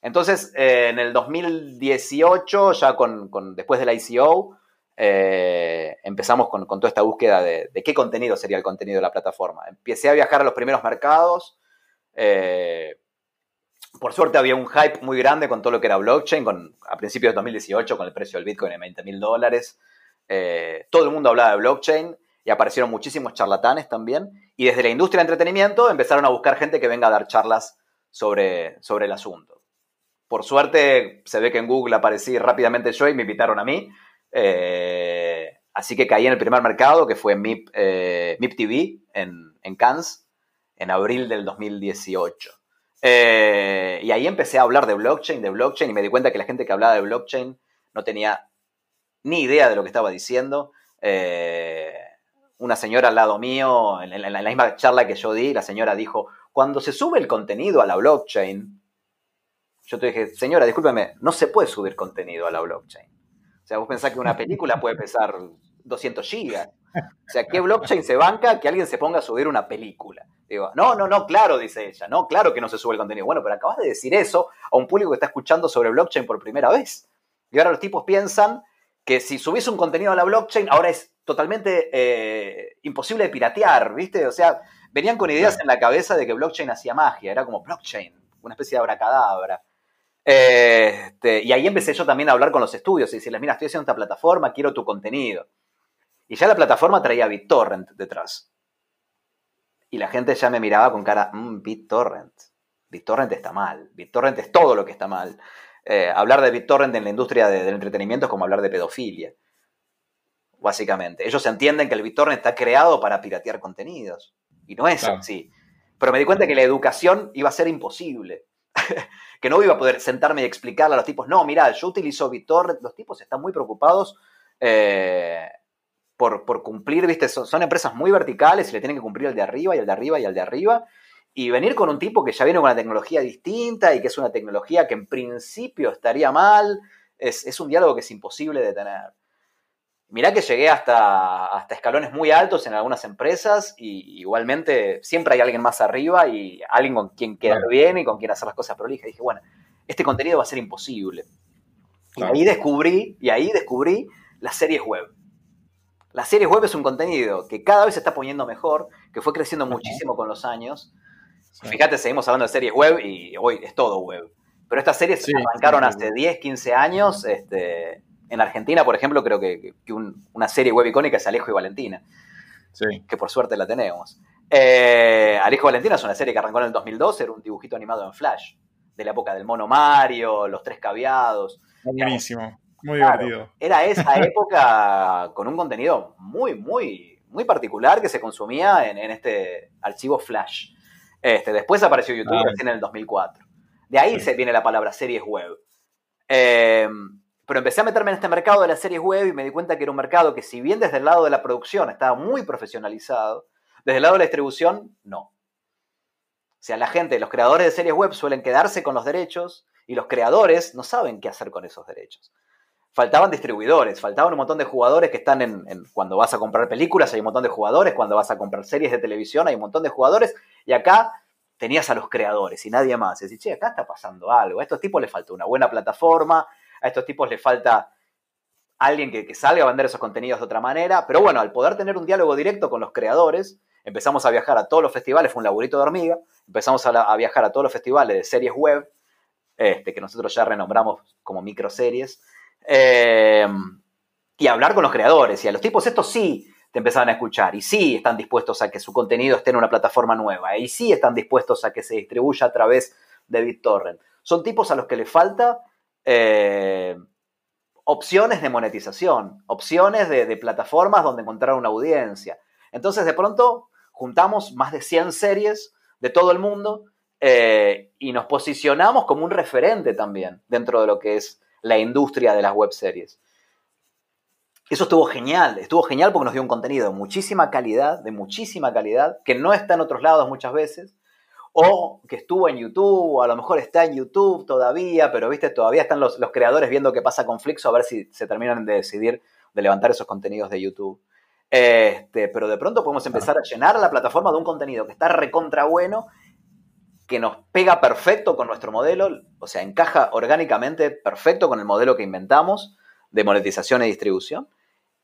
Entonces, eh, en el 2018, ya con, después de la ICO, eh, empezamos con, toda esta búsqueda de, qué contenido sería el contenido de la plataforma. Empecé a viajar a los primeros mercados, por suerte había un hype muy grande con todo lo que era blockchain, con, a principios de 2018 con el precio del Bitcoin en 20 mil dólares. Eh, todo el mundo hablaba de blockchain y aparecieron muchísimos charlatanes también. Y desde la industria de entretenimiento empezaron a buscar gente que venga a dar charlas sobre, sobre el asunto. Por suerte se ve que en Google aparecí rápidamente yo y me invitaron a mí. Eh, así que caí en el primer mercado, que fue MIP, eh, TV en, en Cannes, en abril del 2018. Eh, y ahí empecé a hablar de blockchain, de blockchain, y me di cuenta que la gente que hablaba de blockchain no tenía ni idea de lo que estaba diciendo. Eh, una señora al lado mío, en, en, la misma charla que yo di, la señora dijo, cuando se sube el contenido a la blockchain, yo te dije, señora, discúlpeme, no se puede subir contenido a la blockchain. O sea, vos pensás que una película puede pesar 200 gigas. O sea, ¿qué blockchain se banca que alguien se ponga a subir una película? Digo, no, no, no, claro, dice ella, no, claro que no se sube el contenido. Bueno, pero acabas de decir eso a un público que está escuchando sobre blockchain por primera vez. Y ahora los tipos piensan que si subís un contenido a la blockchain, ahora es totalmente eh, imposible de piratear, ¿viste? O sea, venían con ideas en la cabeza de que blockchain hacía magia, era como blockchain, una especie de abracadabra. Este, y ahí empecé yo también a hablar con los estudios y decirles, mira, estoy haciendo esta plataforma, quiero tu contenido. Y ya la plataforma traía BitTorrent detrás. Y la gente ya me miraba con cara, mmm, BitTorrent. BitTorrent está mal. BitTorrent es todo lo que está mal. Eh, hablar de BitTorrent en la industria del entretenimiento es como hablar de pedofilia. Básicamente. Ellos entienden que el BitTorrent está creado para piratear contenidos. Y no es así. Pero me di cuenta que la educación iba a ser imposible. que no iba a poder sentarme y explicarle a los tipos, no, mira, yo utilizo BitTorrent, los tipos están muy preocupados eh, por, cumplir, ¿viste? Son, empresas muy verticales y le tienen que cumplir al de arriba y al de arriba y al de arriba. Y venir con un tipo que ya viene con una tecnología distinta y que es una tecnología que en principio estaría mal, es, un diálogo que es imposible de tener. Mirá que llegué hasta, hasta escalones muy altos en algunas empresas y igualmente siempre hay alguien más arriba y alguien con quien quedar bien y con quien hacer las cosas prolijas. Dije, bueno, este contenido va a ser imposible. Y ahí descubrí, y ahí descubrí las series web. La serie web es un contenido que cada vez se está poniendo mejor, que fue creciendo muchísimo con los años. Fíjate, seguimos hablando de series web y hoy es todo web. Pero estas series se arrancaron hace 10, 15 años. Este, en Argentina, por ejemplo, creo que, una serie web icónica es Alejo y Valentina. Sí. Que por suerte la tenemos. Eh, Alejo y Valentina es una serie que arrancó en el 2012, era un dibujito animado en Flash, de la época del mono Mario, los tres caviados. Buenísimo. Muy Era esa época con un contenido muy, muy, muy particular que se consumía en, este archivo Flash. Este, después apareció YouTube en el 2004. De ahí se viene la palabra series web. Em, pero empecé a meterme en este mercado de las series web y me di cuenta que era un mercado que si bien desde el lado de la producción estaba muy profesionalizado, desde el lado de la distribución, no. O sea, la gente, los creadores de series web suelen quedarse con los derechos y los creadores no saben qué hacer con esos derechos faltaban distribuidores, faltaban un montón de jugadores que están en, Cuando vas a comprar películas hay un montón de jugadores, cuando vas a comprar series de televisión hay un montón de jugadores, y acá tenías a los creadores y nadie más. Y decís, che, acá está pasando algo, a estos tipos les falta una buena plataforma, a estos tipos les falta alguien que, salga a vender esos contenidos de otra manera, pero bueno, al poder tener un diálogo directo con los creadores, empezamos a viajar a todos los festivales, fue un laburito de hormiga, empezamos a, viajar a todos los festivales de series web, este, que nosotros ya renombramos como microseries, eh, y hablar con los creadores. Y a los tipos estos sí te empezaban a escuchar. Y sí están dispuestos a que su contenido esté en una plataforma nueva. Y sí están dispuestos a que se distribuya a través de BitTorrent. Son tipos a los que le falta eh, opciones de monetización, opciones de, plataformas donde encontrar una audiencia. Entonces, de pronto, juntamos más de 100 series de todo el mundo eh, y nos posicionamos como un referente también dentro de lo que es la industria de las webseries. Eso estuvo genial, estuvo genial porque nos dio un contenido de muchísima calidad, de muchísima calidad, que no está en otros lados muchas veces, o que estuvo en YouTube, o a lo mejor está en YouTube todavía, pero viste, todavía están los, creadores viendo qué pasa con Flixo a ver si se terminan de decidir de levantar esos contenidos de YouTube. Este, pero de pronto podemos empezar a llenar la plataforma de un contenido que está recontra bueno que nos pega perfecto con nuestro modelo, o sea, encaja orgánicamente perfecto con el modelo que inventamos de monetización y distribución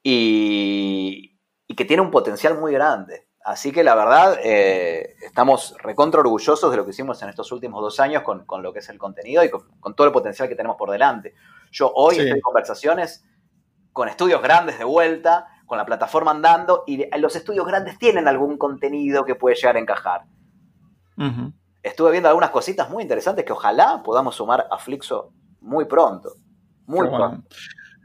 y, y que tiene un potencial muy grande. Así que la verdad, eh, estamos recontra orgullosos de lo que hicimos en estos últimos dos años con, con lo que es el contenido y con, todo el potencial que tenemos por delante. Yo hoy estoy en conversaciones con estudios grandes de vuelta, con la plataforma andando, y los estudios grandes tienen algún contenido que puede llegar a encajar. Uh estuve viendo algunas cositas muy interesantes que ojalá podamos sumar a Flixo muy pronto. Muy pronto.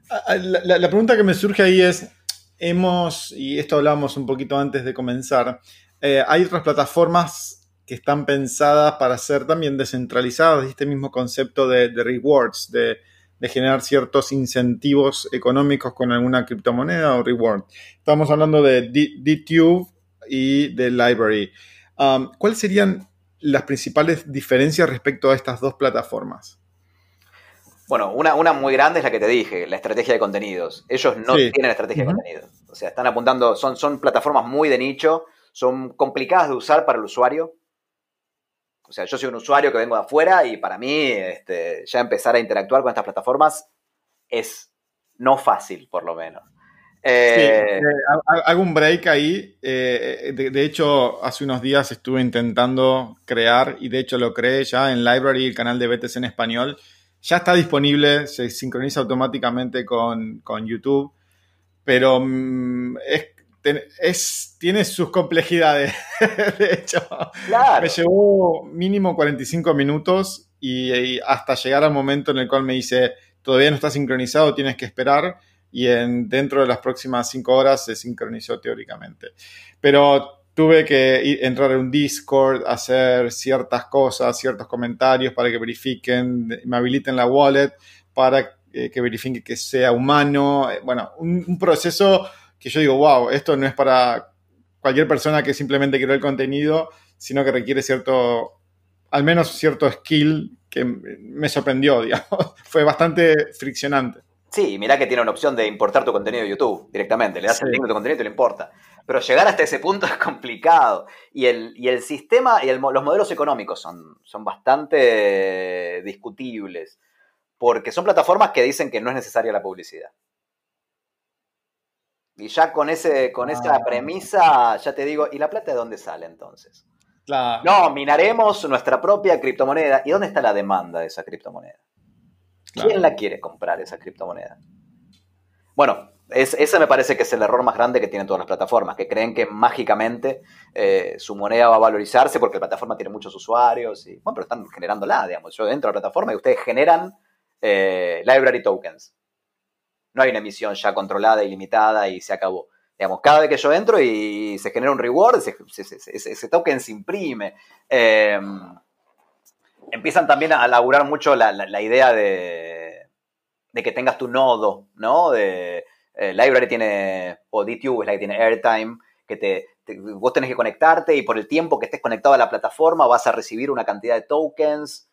Ah, ah, la, pregunta que me surge ahí es, hemos, y esto hablamos un poquito antes de comenzar, eh, hay otras plataformas que están pensadas para ser también descentralizadas, este mismo concepto de, rewards, de, generar ciertos incentivos económicos con alguna criptomoneda o reward. Estamos hablando de DTube y de Library. Um, ¿Cuáles serían las principales diferencias respecto a estas dos plataformas? Bueno, una, muy grande es la que te dije, la estrategia de contenidos. Ellos no tienen estrategia de contenidos. O sea, están apuntando, son, son plataformas muy de nicho, son complicadas de usar para el usuario. O sea, yo soy un usuario que vengo de afuera y para mí este, ya empezar a interactuar con estas plataformas es no fácil, por lo menos. Eh, sí, eh, hago un break ahí. Eh, de, hecho, hace unos días estuve intentando crear, y de hecho lo creé ya en Library, el canal de BTC en español. Ya está disponible, se sincroniza automáticamente con, con YouTube, pero mm, es, tiene sus complejidades. de hecho, me llevó mínimo 45 minutos y, y hasta llegar al momento en el cual me dice, todavía no está sincronizado, tienes que esperar y en, dentro de las próximas cinco horas se sincronizó teóricamente. Pero tuve que entrar en un Discord, hacer ciertas cosas, ciertos comentarios para que verifiquen, me habiliten la wallet, para eh, que verifiquen que sea humano. Eh, bueno, un, un proceso que yo digo, wow, esto no es para cualquier persona que simplemente quiere el contenido, sino que requiere cierto, al menos cierto skill que me sorprendió, digamos. Fue bastante friccionante. Sí, mirá que tiene una opción de importar tu contenido de YouTube directamente. Le das el link de tu contenido y te lo importa. Pero llegar hasta ese punto es complicado. Y el, el sistema y los modelos económicos son, son bastante discutibles. Porque son plataformas que dicen que no es necesaria la publicidad. Y ya con, ese, con esa ah. premisa, ya te digo, ¿y la plata de dónde sale entonces? No, minaremos nuestra propia criptomoneda. ¿Y dónde está la demanda de esa criptomoneda? ¿Quién la quiere comprar esa criptomoneda? Bueno, es, ese me parece que es el error más grande que tienen todas las plataformas, que creen que mágicamente eh, su moneda va a valorizarse porque la plataforma tiene muchos usuarios y, bueno, pero están generándola, digamos. Yo entro a la plataforma y ustedes generan eh, library tokens. No hay una emisión ya controlada y limitada y se acabó. Digamos, cada vez que yo entro y se genera un reward, ese, token se imprime. Em, empiezan también a laburar mucho la, idea de, que tengas tu nodo, ¿no? De, eh, Library tiene, o DTube es la que tiene Airtime, que te, vos tenés que conectarte y por el tiempo que estés conectado a la plataforma vas a recibir una cantidad de tokens.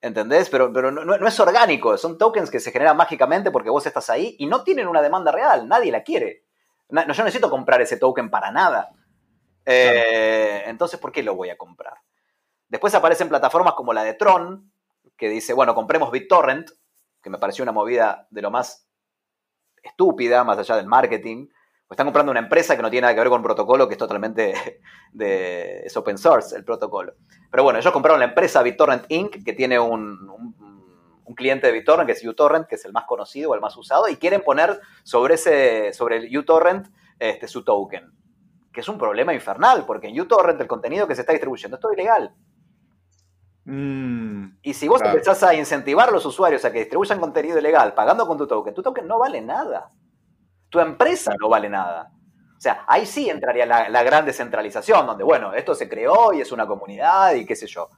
¿Entendés? Pero, pero no, es orgánico, son tokens que se generan mágicamente porque vos estás ahí y no tienen una demanda real, nadie la quiere. No, yo necesito comprar ese token para nada. Eh, entonces, ¿por qué lo voy a comprar? Después aparecen plataformas como la de Tron, que dice, bueno, compremos BitTorrent, que me pareció una movida de lo más estúpida, más allá del marketing. O están comprando una empresa que no tiene nada que ver con protocolo, que es totalmente de, es open source el protocolo. Pero bueno, ellos compraron la empresa BitTorrent Inc., que tiene un, cliente de BitTorrent, que es uTorrent, que es el más conocido o el más usado, y quieren poner sobre, ese, sobre el uTorrent este, su token. Que es un problema infernal, porque en uTorrent el contenido que se está distribuyendo es todo ilegal. Mm, y si vos empezás a incentivar a los usuarios a que distribuyan contenido ilegal pagando con tu token, tu token no vale nada. Tu empresa no vale nada. O sea, ahí sí entraría la, gran descentralización, donde, bueno, esto se creó y es una comunidad y qué sé yo.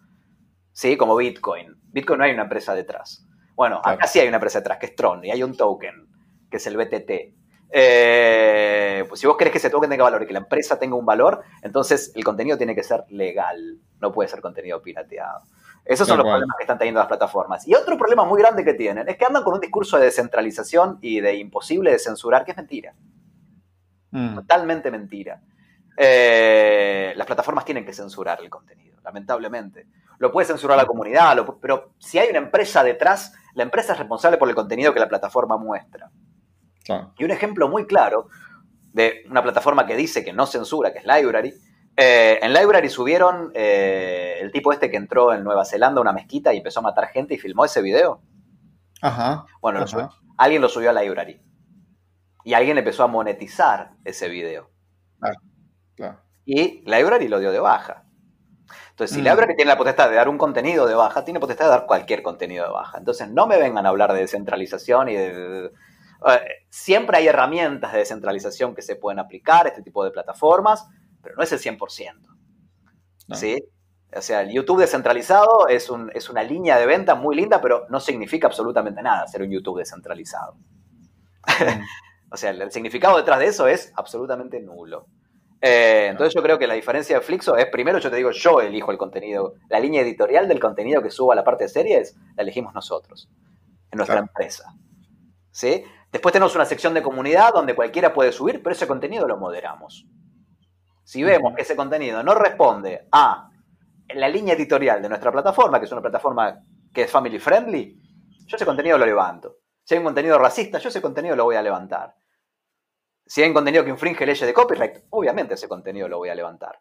Sí, como Bitcoin. Bitcoin no hay una empresa detrás. Bueno, acá sí hay una empresa detrás, que es Tron, y hay un token, que es el BTT. Eh, pues si vos querés que ese token tenga valor y que la empresa tenga un valor, entonces el contenido tiene que ser legal, no puede ser contenido pirateado. Esos son los problemas que están teniendo las plataformas. Y otro problema muy grande que tienen es que andan con un discurso de descentralización y de imposible de censurar, que es mentira. Mm. Totalmente mentira. Eh, las plataformas tienen que censurar el contenido, lamentablemente. Lo puede censurar la comunidad, pero si hay una empresa detrás, la empresa es responsable por el contenido que la plataforma muestra. Y un ejemplo muy claro de una plataforma que dice que no censura, que es Library, eh, en Library subieron eh, el tipo este que entró en Nueva Zelanda a una mezquita y empezó a matar gente y filmó ese video. Ajá. Bueno, alguien lo subió a Library. Y alguien empezó a monetizar ese video. Ah, claro. Y Library lo dio de baja. Entonces, si mm. Library tiene la potestad de dar un contenido de baja, tiene potestad de dar cualquier contenido de baja. Entonces, no me vengan a hablar de descentralización y eh, siempre hay herramientas de descentralización que se pueden aplicar, este tipo de plataformas pero no es el 100%. ¿Sí? O sea, el YouTube descentralizado es, es una línea de venta muy linda, pero no significa absolutamente nada ser un YouTube descentralizado. Mm. o sea, el, significado detrás de eso es absolutamente nulo. Eh, entonces yo creo que la diferencia de Flixo es, primero yo te digo, yo elijo el contenido, la línea editorial del contenido que subo a la parte de series, la elegimos nosotros, en nuestra empresa. ¿Sí? Después tenemos una sección de comunidad donde cualquiera puede subir, pero ese contenido lo moderamos. Si vemos que ese contenido no responde a la línea editorial de nuestra plataforma, que es una plataforma que es family friendly, yo ese contenido lo levanto. Si hay un contenido racista, yo ese contenido lo voy a levantar. Si hay un contenido que infringe leyes de copyright, obviamente ese contenido lo voy a levantar.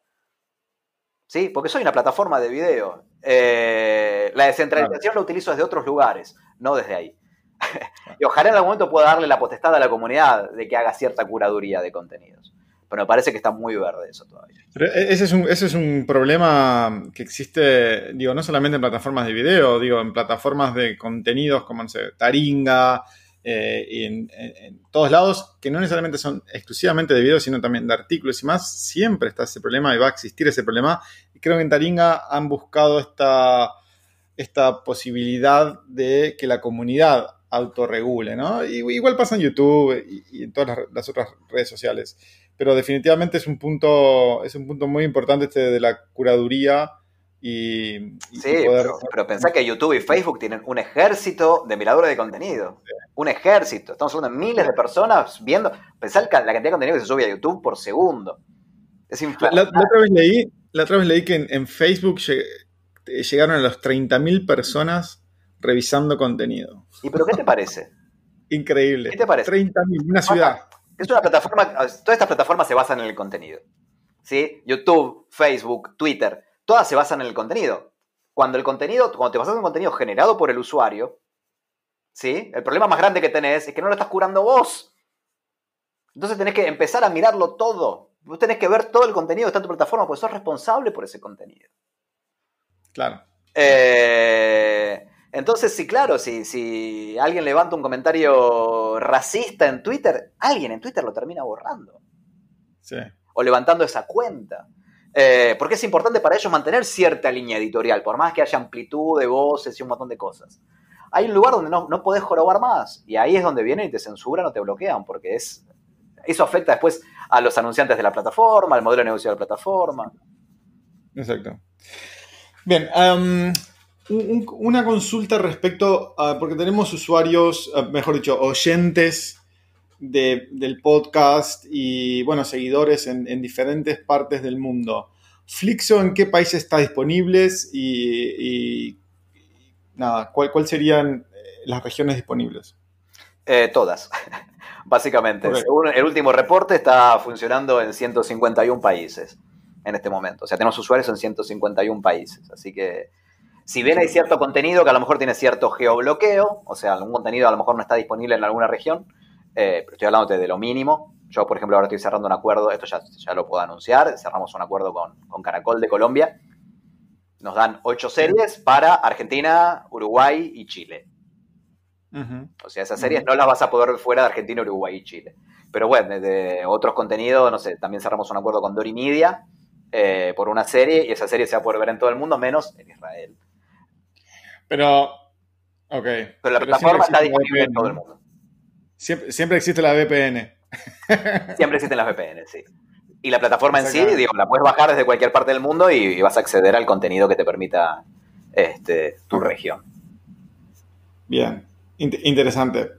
¿Sí? Porque soy una plataforma de video. Eh, la descentralización la utilizo desde otros lugares, no desde ahí. y ojalá en algún momento pueda darle la potestad a la comunidad de que haga cierta curaduría de contenidos pero me parece que está muy verde eso todavía. E, ese, es un, problema que existe, digo, no solamente en plataformas de video, digo, en plataformas de contenidos como, Taringa, eh, en, todos lados, que no necesariamente son exclusivamente de video, sino también de artículos y más, siempre está ese problema y va a existir ese problema. creo que en Taringa han buscado esta, esta posibilidad de que la comunidad autorregule, ¿no? igual pasa en YouTube y, en todas las otras redes sociales pero definitivamente es un punto, es un punto muy importante este de la curaduría y, sí, pero, pensá que YouTube y Facebook tienen un ejército de miradores de contenido. Un ejército. Estamos hablando de miles de personas viendo. Pensá la cantidad de contenido que se sube a YouTube por segundo. Es la, la, otra vez leí, que en, Facebook llegaron a los 30.000 personas revisando contenido. ¿Y pero qué te parece? Increíble. ¿Qué te parece? 30.000, una ciudad. Es una plataforma, todas estas plataformas se basan en el contenido. ¿sí? YouTube, Facebook, Twitter, todas se basan en el contenido. Cuando el contenido, cuando te basas en un contenido generado por el usuario, ¿sí? El problema más grande que tenés es que no lo estás curando vos. Entonces tenés que empezar a mirarlo todo. Vos tenés que ver todo el contenido de está tu plataforma, porque sos responsable por ese contenido. Claro. Eh, entonces, sí, claro, si, si alguien levanta un comentario racista en Twitter, alguien en Twitter lo termina borrando. Sí. O levantando esa cuenta. Eh, porque es importante para ellos mantener cierta línea editorial, por más que haya amplitud de voces y un montón de cosas. Hay un lugar donde no, no podés jorobar más, y ahí es donde vienen y te censuran o te bloquean, porque es, eso afecta después a los anunciantes de la plataforma, al modelo de negocio de la plataforma. Exacto. Bien, una consulta respecto porque tenemos usuarios, eh, mejor dicho, oyentes del podcast y, bueno, seguidores en, diferentes partes del mundo. Flixo, ¿en qué países está disponible? Y, nada, ¿cuáles serían eh, las regiones disponibles? Eh, todas, básicamente. Según el último reporte, está funcionando en 151 países en este momento. O sea, tenemos usuarios en 151 países. Así que si bien hay cierto contenido que a lo mejor tiene cierto geobloqueo, o sea, algún contenido a lo mejor no está disponible en alguna región, eh, pero estoy hablando de lo mínimo. Yo, por ejemplo, ahora estoy cerrando un acuerdo, esto ya, ya lo puedo anunciar, cerramos un acuerdo con, Caracol de Colombia. Nos dan ocho series para Argentina, Uruguay y Chile. O sea, esas series no las vas a poder ver fuera de Argentina, Uruguay y Chile. Pero bueno, desde otros contenidos, no sé, también cerramos un acuerdo con Dory Media eh, por una serie y esa serie se va a poder ver en todo el mundo, menos en Israel. Pero, ok. Pero la plataforma está disponible en todo el mundo. Siempre, existe la VPN. siempre existen las VPN, sí. Y la plataforma en sí, digo, la puedes bajar desde cualquier parte del mundo y, vas a acceder al contenido que te permita este, tu región. Bien, interesante.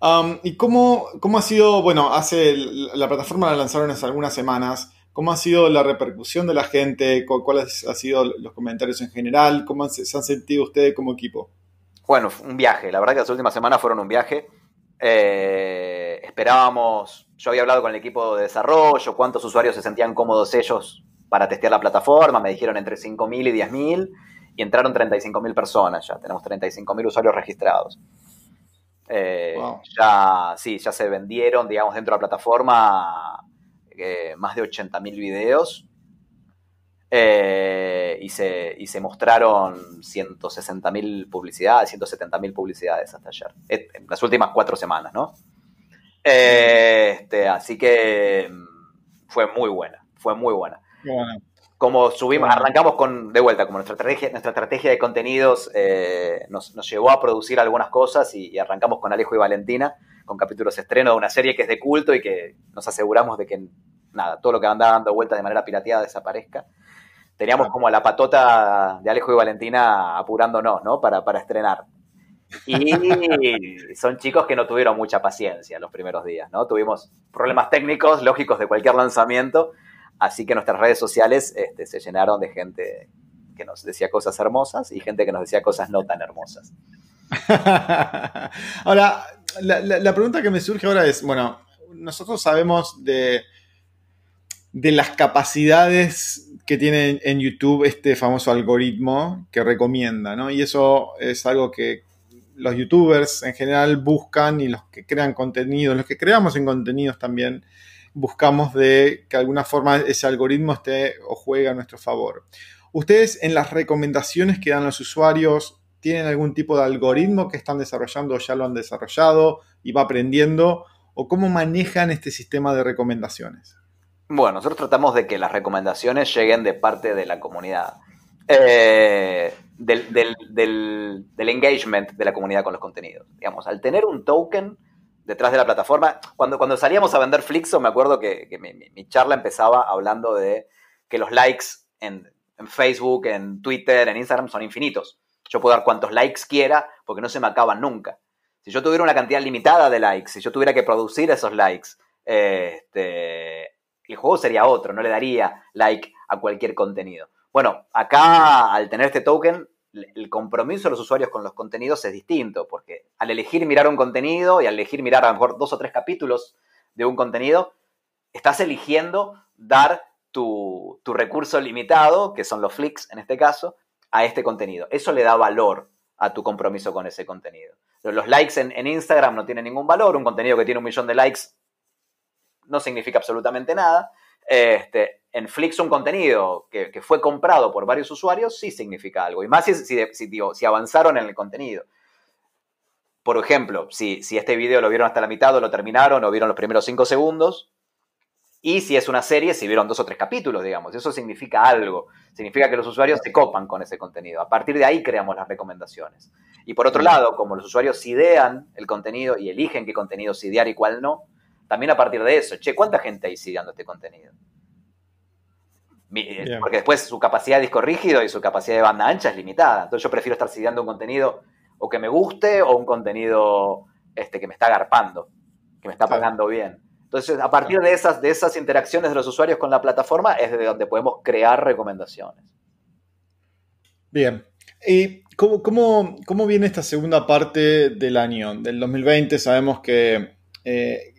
Um, ¿Y cómo, cómo ha sido, bueno, hace, la plataforma la lanzaron hace algunas semanas, ¿Cómo ha sido la repercusión de la gente? ¿Cuáles han sido los comentarios en general? ¿Cómo se han sentido ustedes como equipo? Bueno, un viaje. La verdad que las últimas semanas fueron un viaje. Eh, esperábamos, yo había hablado con el equipo de desarrollo, cuántos usuarios se sentían cómodos ellos para testear la plataforma. Me dijeron entre 5.000 y 10.000 y entraron 35.000 personas ya. Tenemos 35.000 usuarios registrados. Eh, ya, sí, ya se vendieron, digamos, dentro de la plataforma eh, más de 80.000 videos eh, y, se, y, se, mostraron 160.000 publicidades, 170.000 publicidades hasta ayer, en las últimas cuatro semanas, ¿no? Eh, este, así que mm, fue muy buena, fue muy buena. Como subimos, arrancamos con, de vuelta, como nuestra estrategia, nuestra estrategia de contenidos nos, llevó a producir algunas cosas y arrancamos con Alejo y Valentina con capítulos estreno de una serie que es de culto y que nos aseguramos de que nada, todo lo que andaba dando vueltas de manera pirateada desaparezca. Teníamos como la patota de Alejo y Valentina apurándonos, ¿no? Para, para estrenar. Y son chicos que no tuvieron mucha paciencia los primeros días, ¿no? Tuvimos problemas técnicos, lógicos de cualquier lanzamiento, así que nuestras redes sociales este, se llenaron de gente que nos decía cosas hermosas y gente que nos decía cosas no tan hermosas. Ahora, la, pregunta que me surge ahora es, bueno, nosotros sabemos de, las capacidades que tiene en YouTube este famoso algoritmo que recomienda, ¿no? Y eso es algo que los youtubers en general buscan y los que crean contenido, los que creamos en contenidos también, buscamos de que alguna forma ese algoritmo esté o juegue a nuestro favor. Ustedes en las recomendaciones que dan los usuarios tienen algún tipo de algoritmo que están desarrollando o ya lo han desarrollado y va aprendiendo? ¿O cómo manejan este sistema de recomendaciones? Bueno, nosotros tratamos de que las recomendaciones lleguen de parte de la comunidad, eh, del, engagement de la comunidad con los contenidos. Digamos, al tener un token detrás de la plataforma, cuando, cuando salíamos a vender Flixo, me acuerdo que, mi, charla empezaba hablando de que los likes en Facebook, en Twitter, en Instagram son infinitos. Yo puedo dar cuantos likes quiera porque no se me acaban nunca. Si yo tuviera una cantidad limitada de likes, si yo tuviera que producir esos likes, este, el juego sería otro, no le daría like a cualquier contenido. Bueno, acá al tener este token, el compromiso de los usuarios con los contenidos es distinto, porque al elegir mirar un contenido y al elegir mirar a lo mejor dos o tres capítulos de un contenido, estás eligiendo dar tu, tu recurso limitado, que son los flicks en este caso, a este contenido. Eso le da valor a tu compromiso con ese contenido. Los likes en, Instagram no tienen ningún valor, un contenido que tiene un millón de likes no significa absolutamente nada. Este, en Flix un contenido que, fue comprado por varios usuarios sí significa algo, y más si, si, avanzaron en el contenido. Por ejemplo, si, este video lo vieron hasta la mitad o lo terminaron o vieron los primeros cinco segundos, y si es una serie, si vieron dos o tres capítulos, digamos. Eso significa algo. Significa que los usuarios se copan con ese contenido. A partir de ahí creamos las recomendaciones. Y por otro lado, como los usuarios idean el contenido y eligen qué contenido idear y cuál no, también a partir de eso, che, ¿cuánta gente hay ideando este contenido? Eh, porque después su capacidad de disco rígido y su capacidad de banda ancha es limitada. Entonces yo prefiero estar ideando un contenido o que me guste o un contenido este, que me está agarpando, que me está pagando bien. Entonces, a partir de esas, de esas interacciones de los usuarios con la plataforma es de donde podemos crear recomendaciones. Bien. ¿Y cómo, viene esta segunda parte del año? Del 2020 sabemos que eh,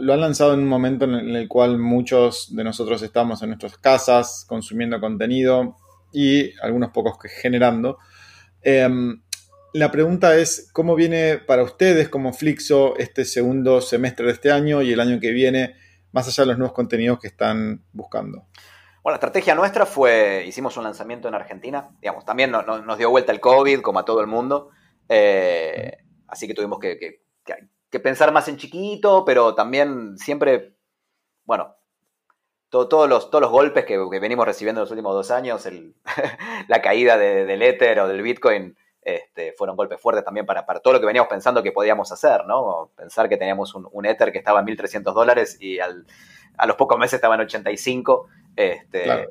lo han lanzado en un momento en el cual muchos de nosotros estamos en nuestras casas consumiendo contenido y algunos pocos que generando. Em, la pregunta es, ¿cómo viene para ustedes como Flixo este segundo semestre de este año y el año que viene, más allá de los nuevos contenidos que están buscando? Bueno, la estrategia nuestra fue, hicimos un lanzamiento en Argentina, digamos, también nos dio vuelta el COVID, como a todo el mundo, eh, así que tuvimos que, pensar más en chiquito, pero también siempre, bueno, todos, los, golpes que, venimos recibiendo en los últimos dos años, la caída del Ether o del Bitcoin, este, fueron golpes fuertes también para, para, todo lo que veníamos pensando que podíamos hacer, ¿no? Pensar que teníamos un, Ether que estaba en 1.300 dólares y a los pocos meses estaba en 85. Este,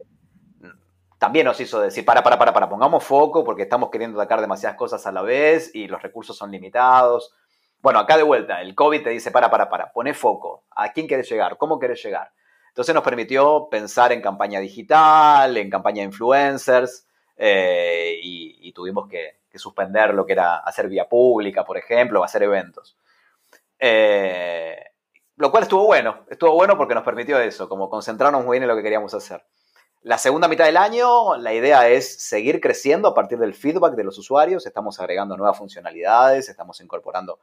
También nos hizo decir, para, para, para, para, pongamos foco porque estamos queriendo atacar demasiadas cosas a la vez y los recursos son limitados. Bueno, acá de vuelta, el COVID te dice, para, para, para, pone foco. ¿A quién quieres llegar? ¿Cómo querés llegar? Entonces nos permitió pensar en campaña digital, en campaña de influencers eh, y tuvimos que, que suspender lo que era hacer vía pública, por ejemplo, o hacer eventos. Eh, lo cual estuvo bueno, estuvo bueno porque nos permitió eso, como concentrarnos muy bien en lo que queríamos hacer. La segunda mitad del año, la idea es seguir creciendo a partir del feedback de los usuarios. Estamos agregando nuevas funcionalidades, estamos incorporando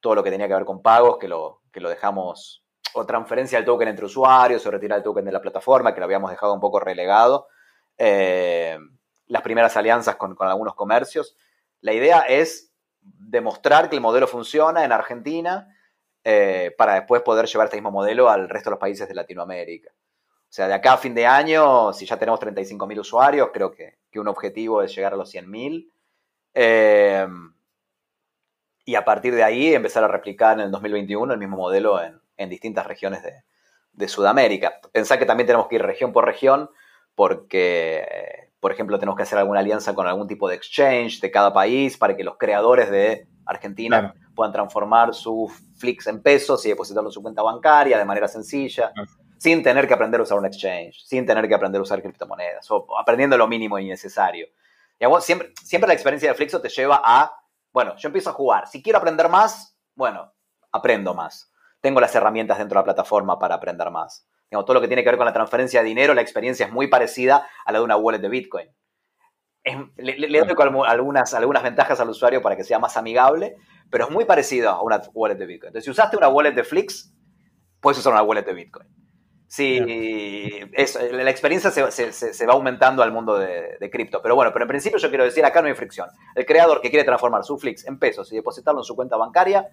todo lo que tenía que ver con pagos, que lo, que lo dejamos, o transferencia del token entre usuarios, o retirar el token de la plataforma, que lo habíamos dejado un poco relegado. Eh, las primeras alianzas con, algunos comercios. La idea es demostrar que el modelo funciona en Argentina eh, para después poder llevar este mismo modelo al resto de los países de Latinoamérica. O sea, de acá a fin de año, si ya tenemos 35.000 usuarios, creo que, un objetivo es llegar a los 100.000. Eh, y a partir de ahí empezar a replicar en el 2021 el mismo modelo en, distintas regiones de, de Sudamérica. pensar que también tenemos que ir región por región porque, eh, por ejemplo, tenemos que hacer alguna alianza con algún tipo de exchange de cada país para que los creadores de Argentina puedan transformar su Flix en pesos y depositarlo en su cuenta bancaria de manera sencilla, sin tener que aprender a usar un exchange, sin tener que aprender a usar criptomonedas, o aprendiendo lo mínimo y necesario. siempre, siempre la experiencia de Flixo te lleva a, bueno, yo empiezo a jugar, si quiero aprender más, bueno, aprendo más. Tengo las herramientas dentro de la plataforma para aprender más todo lo que tiene que ver con la transferencia de dinero, la experiencia es muy parecida a la de una wallet de Bitcoin. le, doy algunas, ventajas al usuario para que sea más amigable, pero es muy parecido a una wallet de Bitcoin. Entonces, si usaste una wallet de Flix, puedes usar una wallet de Bitcoin. la experiencia se, va aumentando al mundo de, cripto. Pero bueno, pero en principio yo quiero decir, acá no hay fricción. El creador que quiere transformar su Flix en pesos y depositarlo en su cuenta bancaria,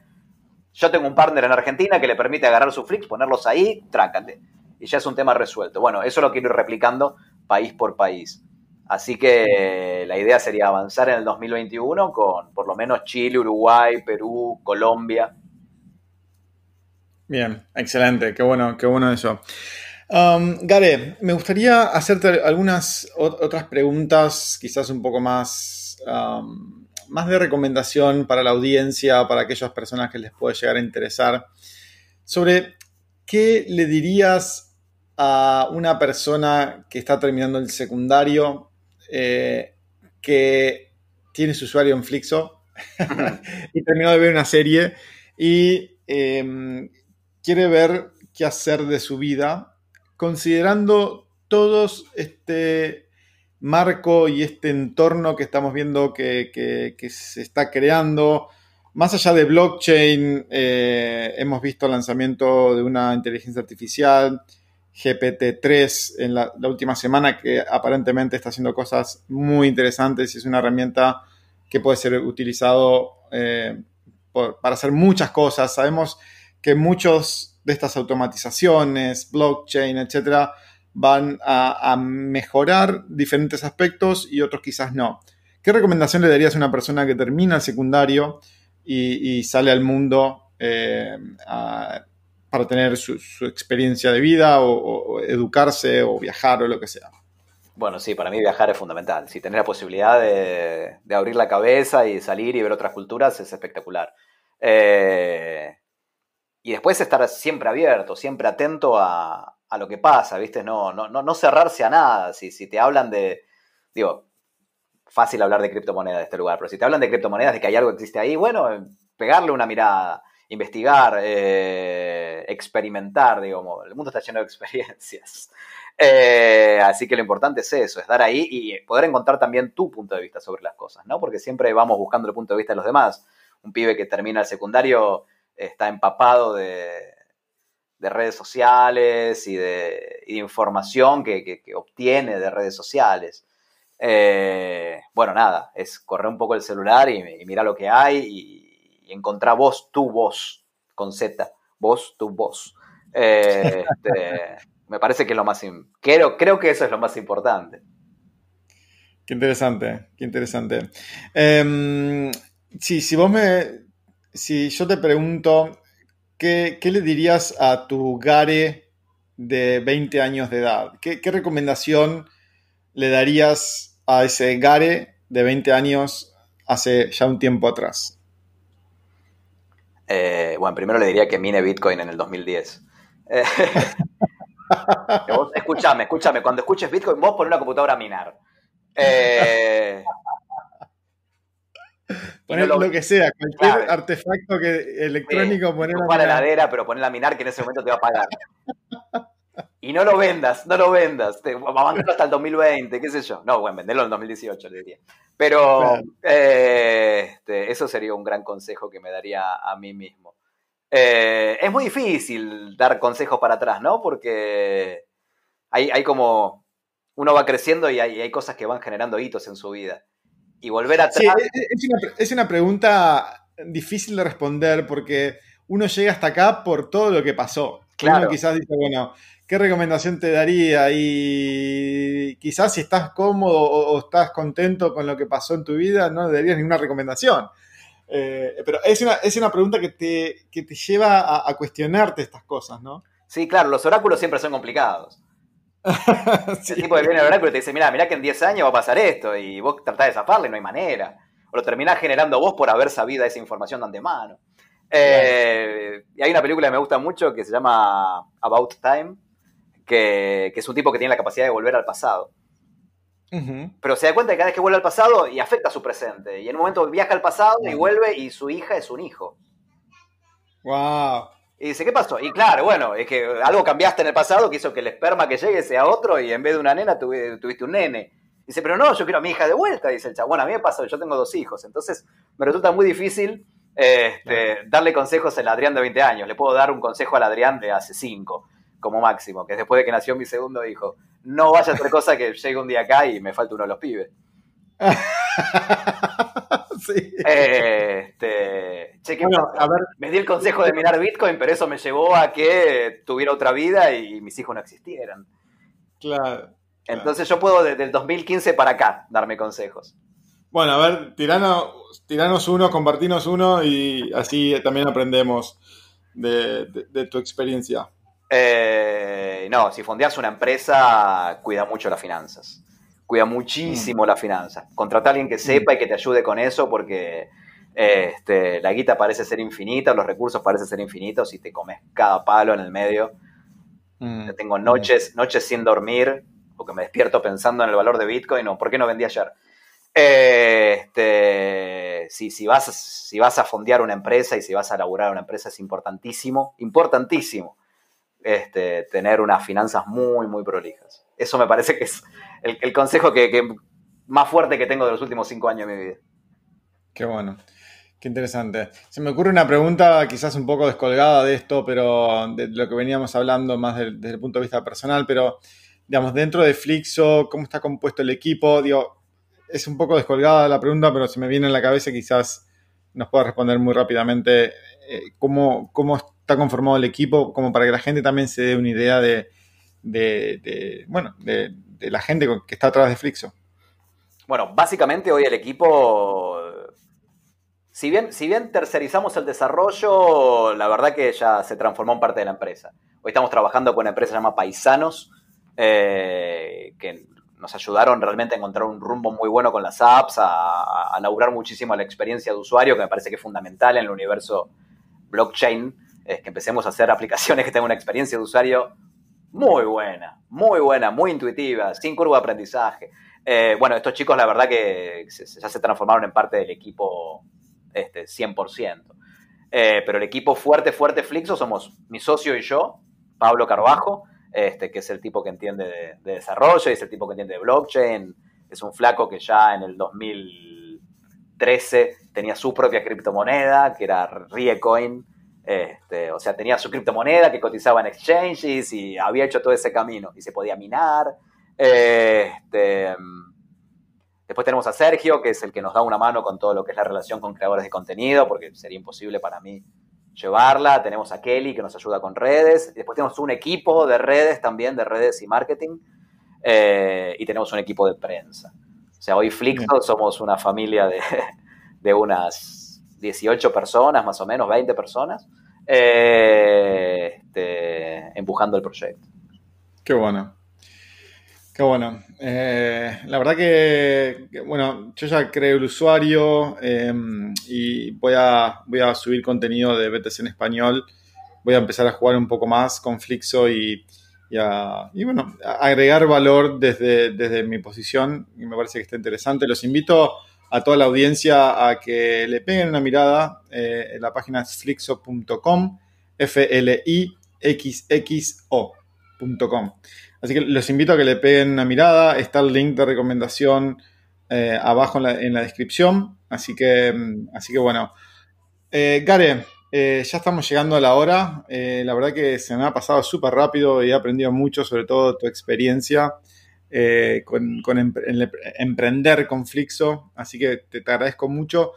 yo tengo un partner en Argentina que le permite agarrar su Flix, ponerlos ahí, tráncate y ya es un tema resuelto. Bueno, eso lo quiero ir replicando país por país. Así que la idea sería avanzar en el 2021 con por lo menos Chile, Uruguay, Perú, Colombia. Bien, excelente, qué bueno, qué bueno eso. Um, Gare, me gustaría hacerte algunas otras preguntas, quizás un poco más, um, más de recomendación para la audiencia, para aquellas personas que les puede llegar a interesar, sobre qué le dirías a una persona que está terminando el secundario, eh, que tiene su usuario en Flixo y terminó de ver una serie y em, quiere ver qué hacer de su vida, considerando todos este marco y este entorno que estamos viendo que, se está creando, más allá de blockchain, eh, hemos visto el lanzamiento de una inteligencia artificial, GPT-3 en la, última semana, que aparentemente está haciendo cosas muy interesantes y es una herramienta que puede ser utilizado eh, para hacer muchas cosas. Sabemos que muchos de estas automatizaciones, blockchain, etcétera, van a, mejorar diferentes aspectos y otros quizás no. ¿Qué recomendación le darías a una persona que termina el secundario y, sale al mundo eh, para tener su, experiencia de vida o, educarse o viajar o lo que sea. Bueno, sí, para mí viajar es fundamental. Si tener la posibilidad de, abrir la cabeza y salir y ver otras culturas es espectacular. Eh, y después estar siempre abierto, siempre atento a, lo que pasa, ¿viste? No, no, no, cerrarse a nada. Si, si te hablan de, digo, fácil hablar de criptomonedas de este lugar, pero si te hablan de criptomonedas, de que hay algo que existe ahí, bueno, pegarle una mirada investigar, eh, experimentar, digamos. El mundo está lleno de experiencias. Eh, así que lo importante es eso, es estar ahí y poder encontrar también tu punto de vista sobre las cosas, ¿no? Porque siempre vamos buscando el punto de vista de los demás. Un pibe que termina el secundario está empapado de, redes sociales y de, información que, obtiene de redes sociales. Eh, bueno, nada, es correr un poco el celular y, y mirar lo que hay y, y encontrar vos tu voz con Z, vos tu voz. Eh, este, me parece que es lo más creo, creo que eso es lo más importante. Qué interesante, qué interesante. Em, sí, si vos me. Si yo te pregunto, ¿qué, le dirías a tu Gare de 20 años de edad? ¿Qué, ¿Qué recomendación le darías a ese Gare de 20 años hace ya un tiempo atrás? Eh, bueno, primero le diría que mine Bitcoin en el 2010. Eh, escúchame, escúchame. Cuando escuches Bitcoin, vos pones una computadora a minar. Eh, lo, que sea, cualquier artefacto que, electrónico, sí, poner a la pero poner a minar que en ese momento te va a pagar. Y no lo vendas, no lo vendas, te, hasta el 2020, qué sé yo. No, bueno, venderlo en 2018, le diría. Pero eh, este, eso sería un gran consejo que me daría a mí mismo. Eh, es muy difícil dar consejos para atrás, ¿no? Porque hay, hay como, uno va creciendo y hay, hay, cosas que van generando hitos en su vida. Y volver atrás... es, una, es una pregunta difícil de responder porque uno llega hasta acá por todo lo que pasó. Claro. quizás dice, bueno, ¿qué recomendación te daría? Y quizás si estás cómodo o, estás contento con lo que pasó en tu vida, no le darías ninguna recomendación. Eh, pero es una, pregunta que te, te lleva a, cuestionarte estas cosas, ¿no? Sí, claro, los oráculos siempre son complicados. El tipo que viene al oráculo te dice, mira, mira que en 10 años va a pasar esto y vos tratás de zafarle, no hay manera. O lo terminás generando vos por haber sabido esa información de antemano. Eh, y hay una película que me gusta mucho que se llama About Time, que, es un tipo que tiene la capacidad de volver al pasado. Pero se da cuenta que cada vez que vuelve al pasado y afecta su presente. Y en un momento viaja al pasado y vuelve y su hija es un hijo. ¡Wow! Y dice, ¿qué pasó? Y claro, bueno, es que algo cambiaste en el pasado que hizo que el esperma que llegue sea otro y en vez de una nena tuviste un nene. Dice, pero no, yo quiero a mi hija de vuelta, dice el chavo. Bueno, a mí me pasó, yo tengo dos hijos. Entonces me resulta muy difícil este, darle consejos al Adrián de 20 años. Le puedo dar un consejo al Adrián de hace 5, como máximo, que es después de que nació mi segundo hijo. No vaya a hacer cosa que llegue un día acá y me falte uno de los pibes. sí. Este, Me di el consejo de mirar Bitcoin, pero eso me llevó a que tuviera otra vida y mis hijos no existieran. claro. Entonces yo puedo desde el 2015 para acá darme consejos. Bueno, a ver, tiranos, tiranos uno, compartinos uno y así también aprendemos de, tu experiencia. Eh, no, si fondeas una empresa, cuida mucho las finanzas. Cuida muchísimo mm. las finanzas. Contrata a alguien que sepa mm. y que te ayude con eso porque este, la guita parece ser infinita, los recursos parecen ser infinitos y te comes cada palo en el medio. Mm. Tengo noches, noches sin dormir porque me despierto pensando en el valor de Bitcoin o por qué no vendí ayer. Eh, este, si, si, vas, si vas a fondear una empresa y si vas a laburar una empresa es importantísimo, importantísimo este, tener unas finanzas muy, muy prolijas. Eso me parece que es el, consejo que, más fuerte que tengo de los últimos cinco años de mi vida. Qué bueno, qué interesante. Se me ocurre una pregunta quizás un poco descolgada de esto, pero de lo que veníamos hablando más desde el punto de vista personal, pero digamos, dentro de Flixo, ¿cómo está compuesto el equipo? Digo, es un poco descolgada la pregunta, pero se me viene en la cabeza quizás nos pueda responder muy rápidamente eh, cómo, está conformado el equipo, como para que la gente también se dé una idea de, bueno, de, la gente que está atrás de Flixo. Bueno, básicamente hoy el equipo, si bien, si bien tercerizamos el desarrollo, la verdad que ya se transformó en parte de la empresa. Hoy estamos trabajando con una empresa llamada Paisanos, eh, que nos ayudaron realmente a encontrar un rumbo muy bueno con las apps, a, a laburar muchísimo la experiencia de usuario, que me parece que es fundamental en el universo blockchain, es que empecemos a hacer aplicaciones que tengan una experiencia de usuario muy buena, muy buena, muy intuitiva, sin curva de aprendizaje. Eh, bueno, estos chicos la verdad que ya se transformaron en parte del equipo este, 100%. Eh, pero el equipo fuerte, fuerte, Flixo somos mi socio y yo, Pablo Carvajo, este, que es el tipo que entiende de, desarrollo y es el tipo que entiende de blockchain. Es un flaco que ya en el 2013 tenía su propia criptomoneda, que era Riecoin. Este, o sea, tenía su criptomoneda que cotizaba en exchanges y había hecho todo ese camino y se podía minar. Este, después tenemos a Sergio, que es el que nos da una mano con todo lo que es la relación con creadores de contenido, porque sería imposible para mí llevarla. Tenemos a Kelly que nos ayuda con redes. Después tenemos un equipo de redes también, de redes y marketing. Eh, y tenemos un equipo de prensa. O sea, hoy Flixo somos una familia de, unas 18 personas, más o menos, 20 personas, eh, este, empujando el proyecto. Qué bueno. Qué bueno. Eh, la verdad que, bueno, yo ya creo el usuario em, y voy a, voy a subir contenido de BTC en español. Voy a empezar a jugar un poco más con Flixo y, a, bueno, agregar valor desde, desde mi posición. Y me parece que está interesante. Los invito a toda la audiencia a que le peguen una mirada eh, en la página flixo.com, F-L-I-X-X-O. Así que los invito a que le peguen una mirada. Está el link de recomendación eh, abajo en la, descripción. Así que, mm, así que bueno. Eh, Gare, eh, ya estamos llegando a la hora. la verdad que se me ha pasado súper rápido y he aprendido mucho, sobre todo tu experiencia con, emprender con Flixo. Así que te, agradezco mucho.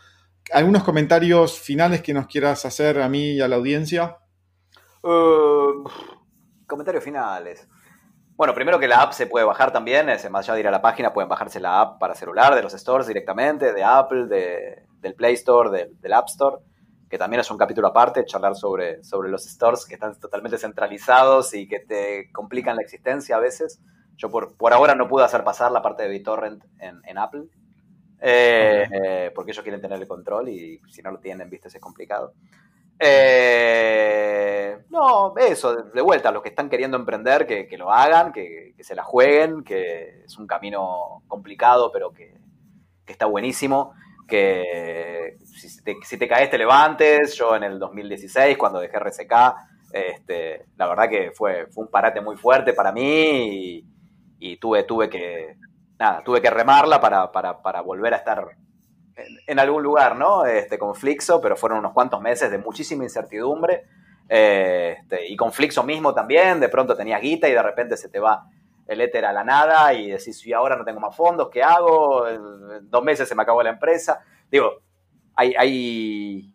¿Algunos comentarios finales que nos quieras hacer a mí y a la audiencia? comentarios finales. Bueno, primero que la app se puede bajar también, más allá de ir a la página, pueden bajarse la app para celular, de los stores directamente, de Apple, de, del Play Store, del App Store, que también es un capítulo aparte, charlar sobre, sobre los stores que están totalmente centralizados y que te complican la existencia a veces. Yo por, por ahora no pude hacer pasar la parte de BitTorrent en, en Apple, eh, eh, porque ellos quieren tener el control y si no lo tienen, viste, es complicado. Eh, no, eso, de vuelta, los que están queriendo emprender, que, lo hagan, que, se la jueguen, que es un camino complicado, pero que, está buenísimo, que si te, caes te levantes, yo en el 2016 cuando dejé RSK, este, la verdad que fue, un parate muy fuerte para mí y, tuve, tuve que, nada, tuve que remarla para volver a estar en algún lugar, ¿no? Este, conflicto, pero fueron unos cuantos meses de muchísima incertidumbre. Eh, este, y conflicto mismo también, de pronto tenías guita y de repente se te va el éter a la nada y decís, y ahora no tengo más fondos, ¿qué hago? dos meses se me acabó la empresa. Digo, hay,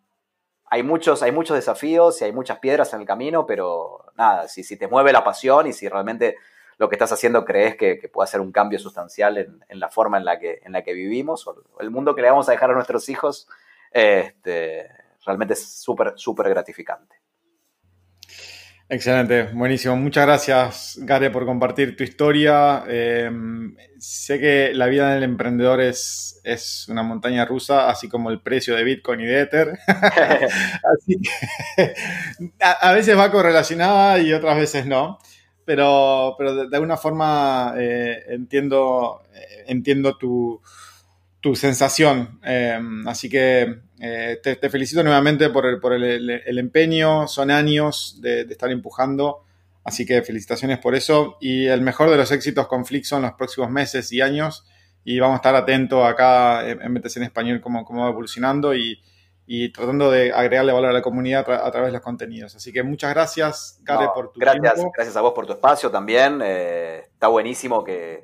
hay, muchos, hay muchos desafíos y hay muchas piedras en el camino, pero nada, si, si te mueve la pasión y si realmente lo que estás haciendo crees que, que puede hacer un cambio sustancial en, en, la forma en la, que, en la que vivimos o el mundo que le vamos a dejar a nuestros hijos, este, realmente es súper, súper gratificante. Excelente, buenísimo. Muchas gracias, Gare, por compartir tu historia. Eh, sé que la vida del emprendedor es, es, una montaña rusa, así como el precio de Bitcoin y de Ether. así que a, veces va correlacionada y otras veces no pero, pero de, alguna forma eh, entiendo, eh, entiendo tu, tu sensación. Em, así que eh, te, felicito nuevamente por el, por el, el, empeño, son años de, estar empujando, así que felicitaciones por eso y el mejor de los éxitos con en los próximos meses y años y vamos a estar atentos acá en MTC en español cómo, cómo va evolucionando y, y tratando de agregarle valor a la comunidad a, través de los contenidos. Así que muchas gracias, Gare por tu gracias, tiempo. Gracias a vos por tu espacio también. Eh, está buenísimo que,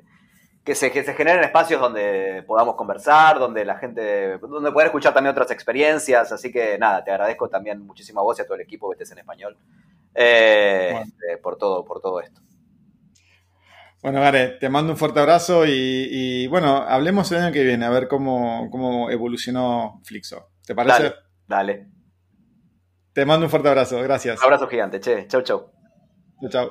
se, se generen espacios donde podamos conversar, donde la gente, donde poder escuchar también otras experiencias. Así que nada, te agradezco también muchísimo a vos y a todo el equipo que estés en español eh, eh, por, todo, por todo esto. Bueno, Gare, te mando un fuerte abrazo y, bueno, hablemos el año que viene, a ver cómo, cómo evolucionó Flixo. ¿Te parece? Dale, Te mando un fuerte abrazo, gracias. abrazo gigante, che. Chau, chau. Chau, chau.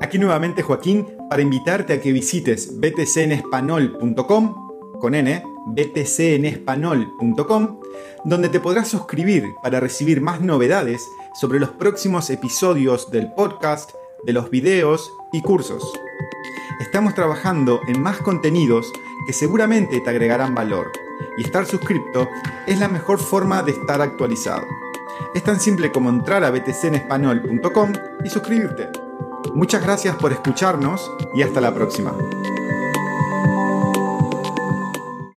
Aquí nuevamente Joaquín para invitarte a que visites btcnespanol.com con n, btcnespanol.com, donde te podrás suscribir para recibir más novedades sobre los próximos episodios del podcast, de los videos y cursos. Estamos trabajando en más contenidos que seguramente te agregarán valor, y estar suscripto es la mejor forma de estar actualizado. Es tan simple como entrar a btcenespanol.com y suscribirte. Muchas gracias por escucharnos y hasta la próxima.